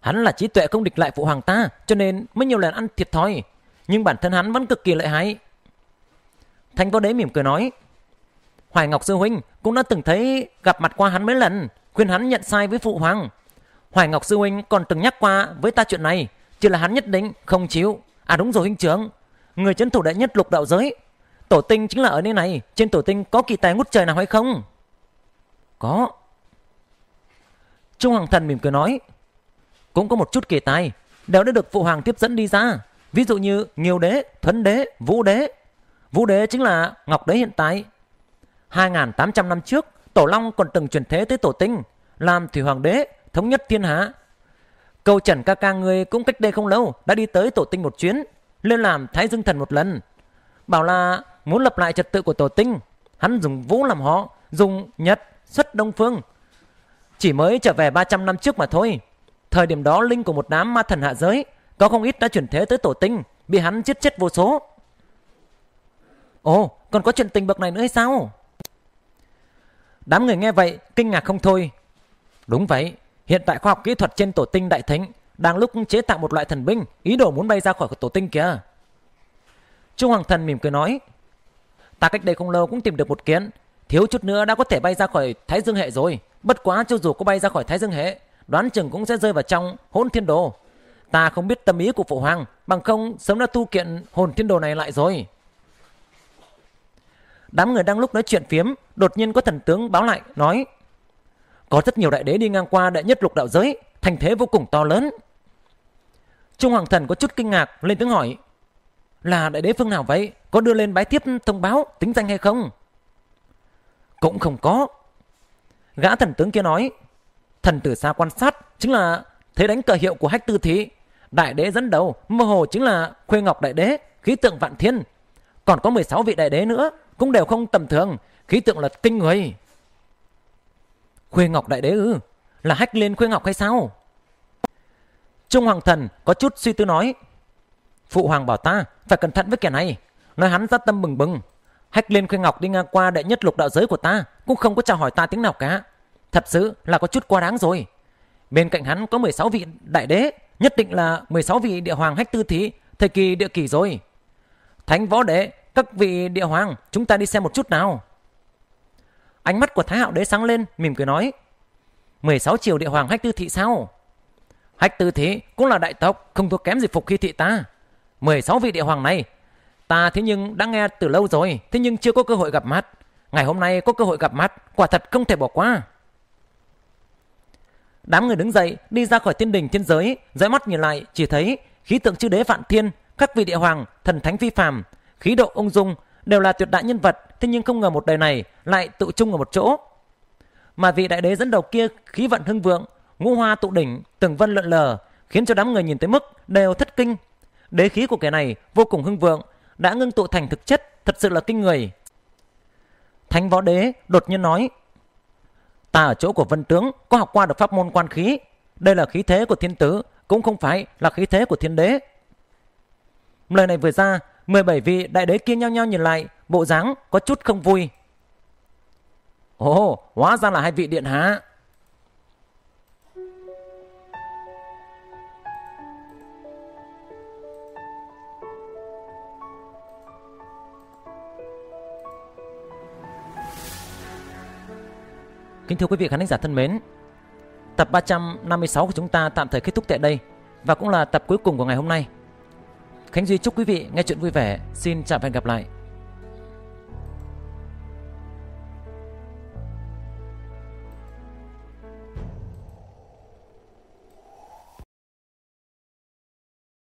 Speaker 1: Hắn là trí tuệ không địch lại phụ hoàng ta, cho nên mới nhiều lần ăn thiệt thòi. Nhưng bản thân hắn vẫn cực kỳ lợi hại. Thanh vô đế mỉm cười nói. Hoài Ngọc Sư Huynh cũng đã từng thấy gặp mặt qua hắn mấy lần, khuyên hắn nhận sai với phụ hoàng. Hoài Ngọc Sư Huynh còn từng nhắc qua với ta chuyện này, chỉ là hắn nhất định không chịu. À đúng rồi huynh trưởng, người chấn thủ đệ nhất lục đạo giới. Tổ tinh chính là ở nơi này, trên tổ tinh có kỳ tài ngút trời nào hay không? Có. Trung Hoàng Thần mỉm cười nói. Cũng có một chút kỳ tài, đều đã được phụ hoàng tiếp dẫn đi ra. Ví dụ như nhiều đế, thuấn đế, vũ đế. Vũ đế chính là ngọc đế hiện tại. 2.800 năm trước, Tổ Long còn từng chuyển thế tới Tổ Tinh, làm thủy hoàng đế, thống nhất thiên hạ. Câu trần ca ca người cũng cách đây không lâu đã đi tới Tổ Tinh một chuyến, lên làm Thái Dương Thần một lần. Bảo là muốn lập lại trật tự của Tổ Tinh, hắn dùng vũ làm họ, dùng nhật xuất đông phương chỉ mới trở về 300 năm trước mà thôi. Thời điểm đó linh của một đám ma thần hạ giới có không ít đã chuyển thế tới tổ tinh, bị hắn giết chết vô số. Ồ, còn có chuyện tình bậc này nữa hay sao? Đám người nghe vậy kinh ngạc không thôi. Đúng vậy, hiện tại khoa học kỹ thuật trên tổ tinh đại thánh đang lúc chế tạo một loại thần binh, ý đồ muốn bay ra khỏi tổ tinh kìa. Trung Hoàng Thần mỉm cười nói, ta cách đây không lâu cũng tìm được một kiến, thiếu chút nữa đã có thể bay ra khỏi Thái Dương hệ rồi. Bất quá cho dù có bay ra khỏi Thái Dương Hệ, đoán chừng cũng sẽ rơi vào trong hỗn thiên đồ. Ta không biết tâm ý của phụ hoàng, bằng không sớm đã tu kiện hồn thiên đồ này lại rồi. Đám người đang lúc nói chuyện phiếm, đột nhiên có thần tướng báo lại, nói Có rất nhiều đại đế đi ngang qua đệ nhất lục đạo giới, thành thế vô cùng to lớn. Trung Hoàng Thần có chút kinh ngạc, lên tiếng hỏi Là đại đế phương nào vậy? Có đưa lên bái tiếp thông báo, tính danh hay không? Cũng không có, Gã thần tướng kia nói, thần từ xa quan sát chính là thế đánh cờ hiệu của hách tư thí. Đại đế dẫn đầu, mơ hồ chính là khuê ngọc đại đế, khí tượng vạn thiên. Còn có 16 vị đại đế nữa, cũng đều không tầm thường, khí tượng là kinh người. Khuê ngọc đại đế ư, là hách lên khuê ngọc hay sao? Trung Hoàng Thần có chút suy tư nói Phụ Hoàng bảo ta phải cẩn thận với kẻ này Nói hắn ra tâm bừng bừng Hách Liên khuyên Ngọc đi ngang qua đệ nhất lục đạo giới của ta, cũng không có chào hỏi ta tiếng nào cả. Thật sự là có chút quá đáng rồi. Bên cạnh hắn có 16 vị đại đế, nhất định là 16 vị địa hoàng hách tư thí, thời kỳ địa kỳ rồi. Thánh võ đế, các vị địa hoàng, chúng ta đi xem một chút nào. Ánh mắt của Thái Hạo đế sáng lên, mỉm cười nói. 16 triều địa hoàng hách tư thị sao? Hách tư thí cũng là đại tộc, không thua kém gì phục khi thị ta. 16 vị địa hoàng này Ta thế nhưng đã nghe từ lâu rồi, thế nhưng chưa có cơ hội gặp mặt. Ngày hôm nay có cơ hội gặp mặt, quả thật không thể bỏ qua. Đám người đứng dậy, đi ra khỏi thiên đình thiên giới, dõi mắt nhìn lại, chỉ thấy khí tượng chư đế vạn thiên, các vị địa hoàng, thần thánh phi phàm, khí độ ung dung đều là tuyệt đại nhân vật, thế nhưng không ngờ một đời này lại tụ chung ở một chỗ. Mà vị đại đế dẫn đầu kia khí vận hưng vượng, ngũ hoa tụ đỉnh, từng vân lượn lờ, khiến cho đám người nhìn tới mức đều thất kinh. Đế khí của kẻ này vô cùng hưng vượng, đã ngưng tụ thành thực chất thật sự là kinh người. Thánh Võ Đế đột nhiên nói Ta ở chỗ của Vân Tướng có học qua được pháp môn quan khí. Đây là khí thế của thiên tử cũng không phải là khí thế của thiên đế. Lời này vừa ra, 17 vị đại đế kia nhau nhau nhìn lại, bộ dáng có chút không vui. Ồ, hóa ra là hai vị điện hạ. Kính thưa quý vị khán giả thân mến, tập 356 của chúng ta tạm thời kết thúc tại đây và cũng là tập cuối cùng của ngày hôm nay. Khánh Duy chúc quý vị nghe chuyện vui vẻ. Xin chào và hẹn gặp lại.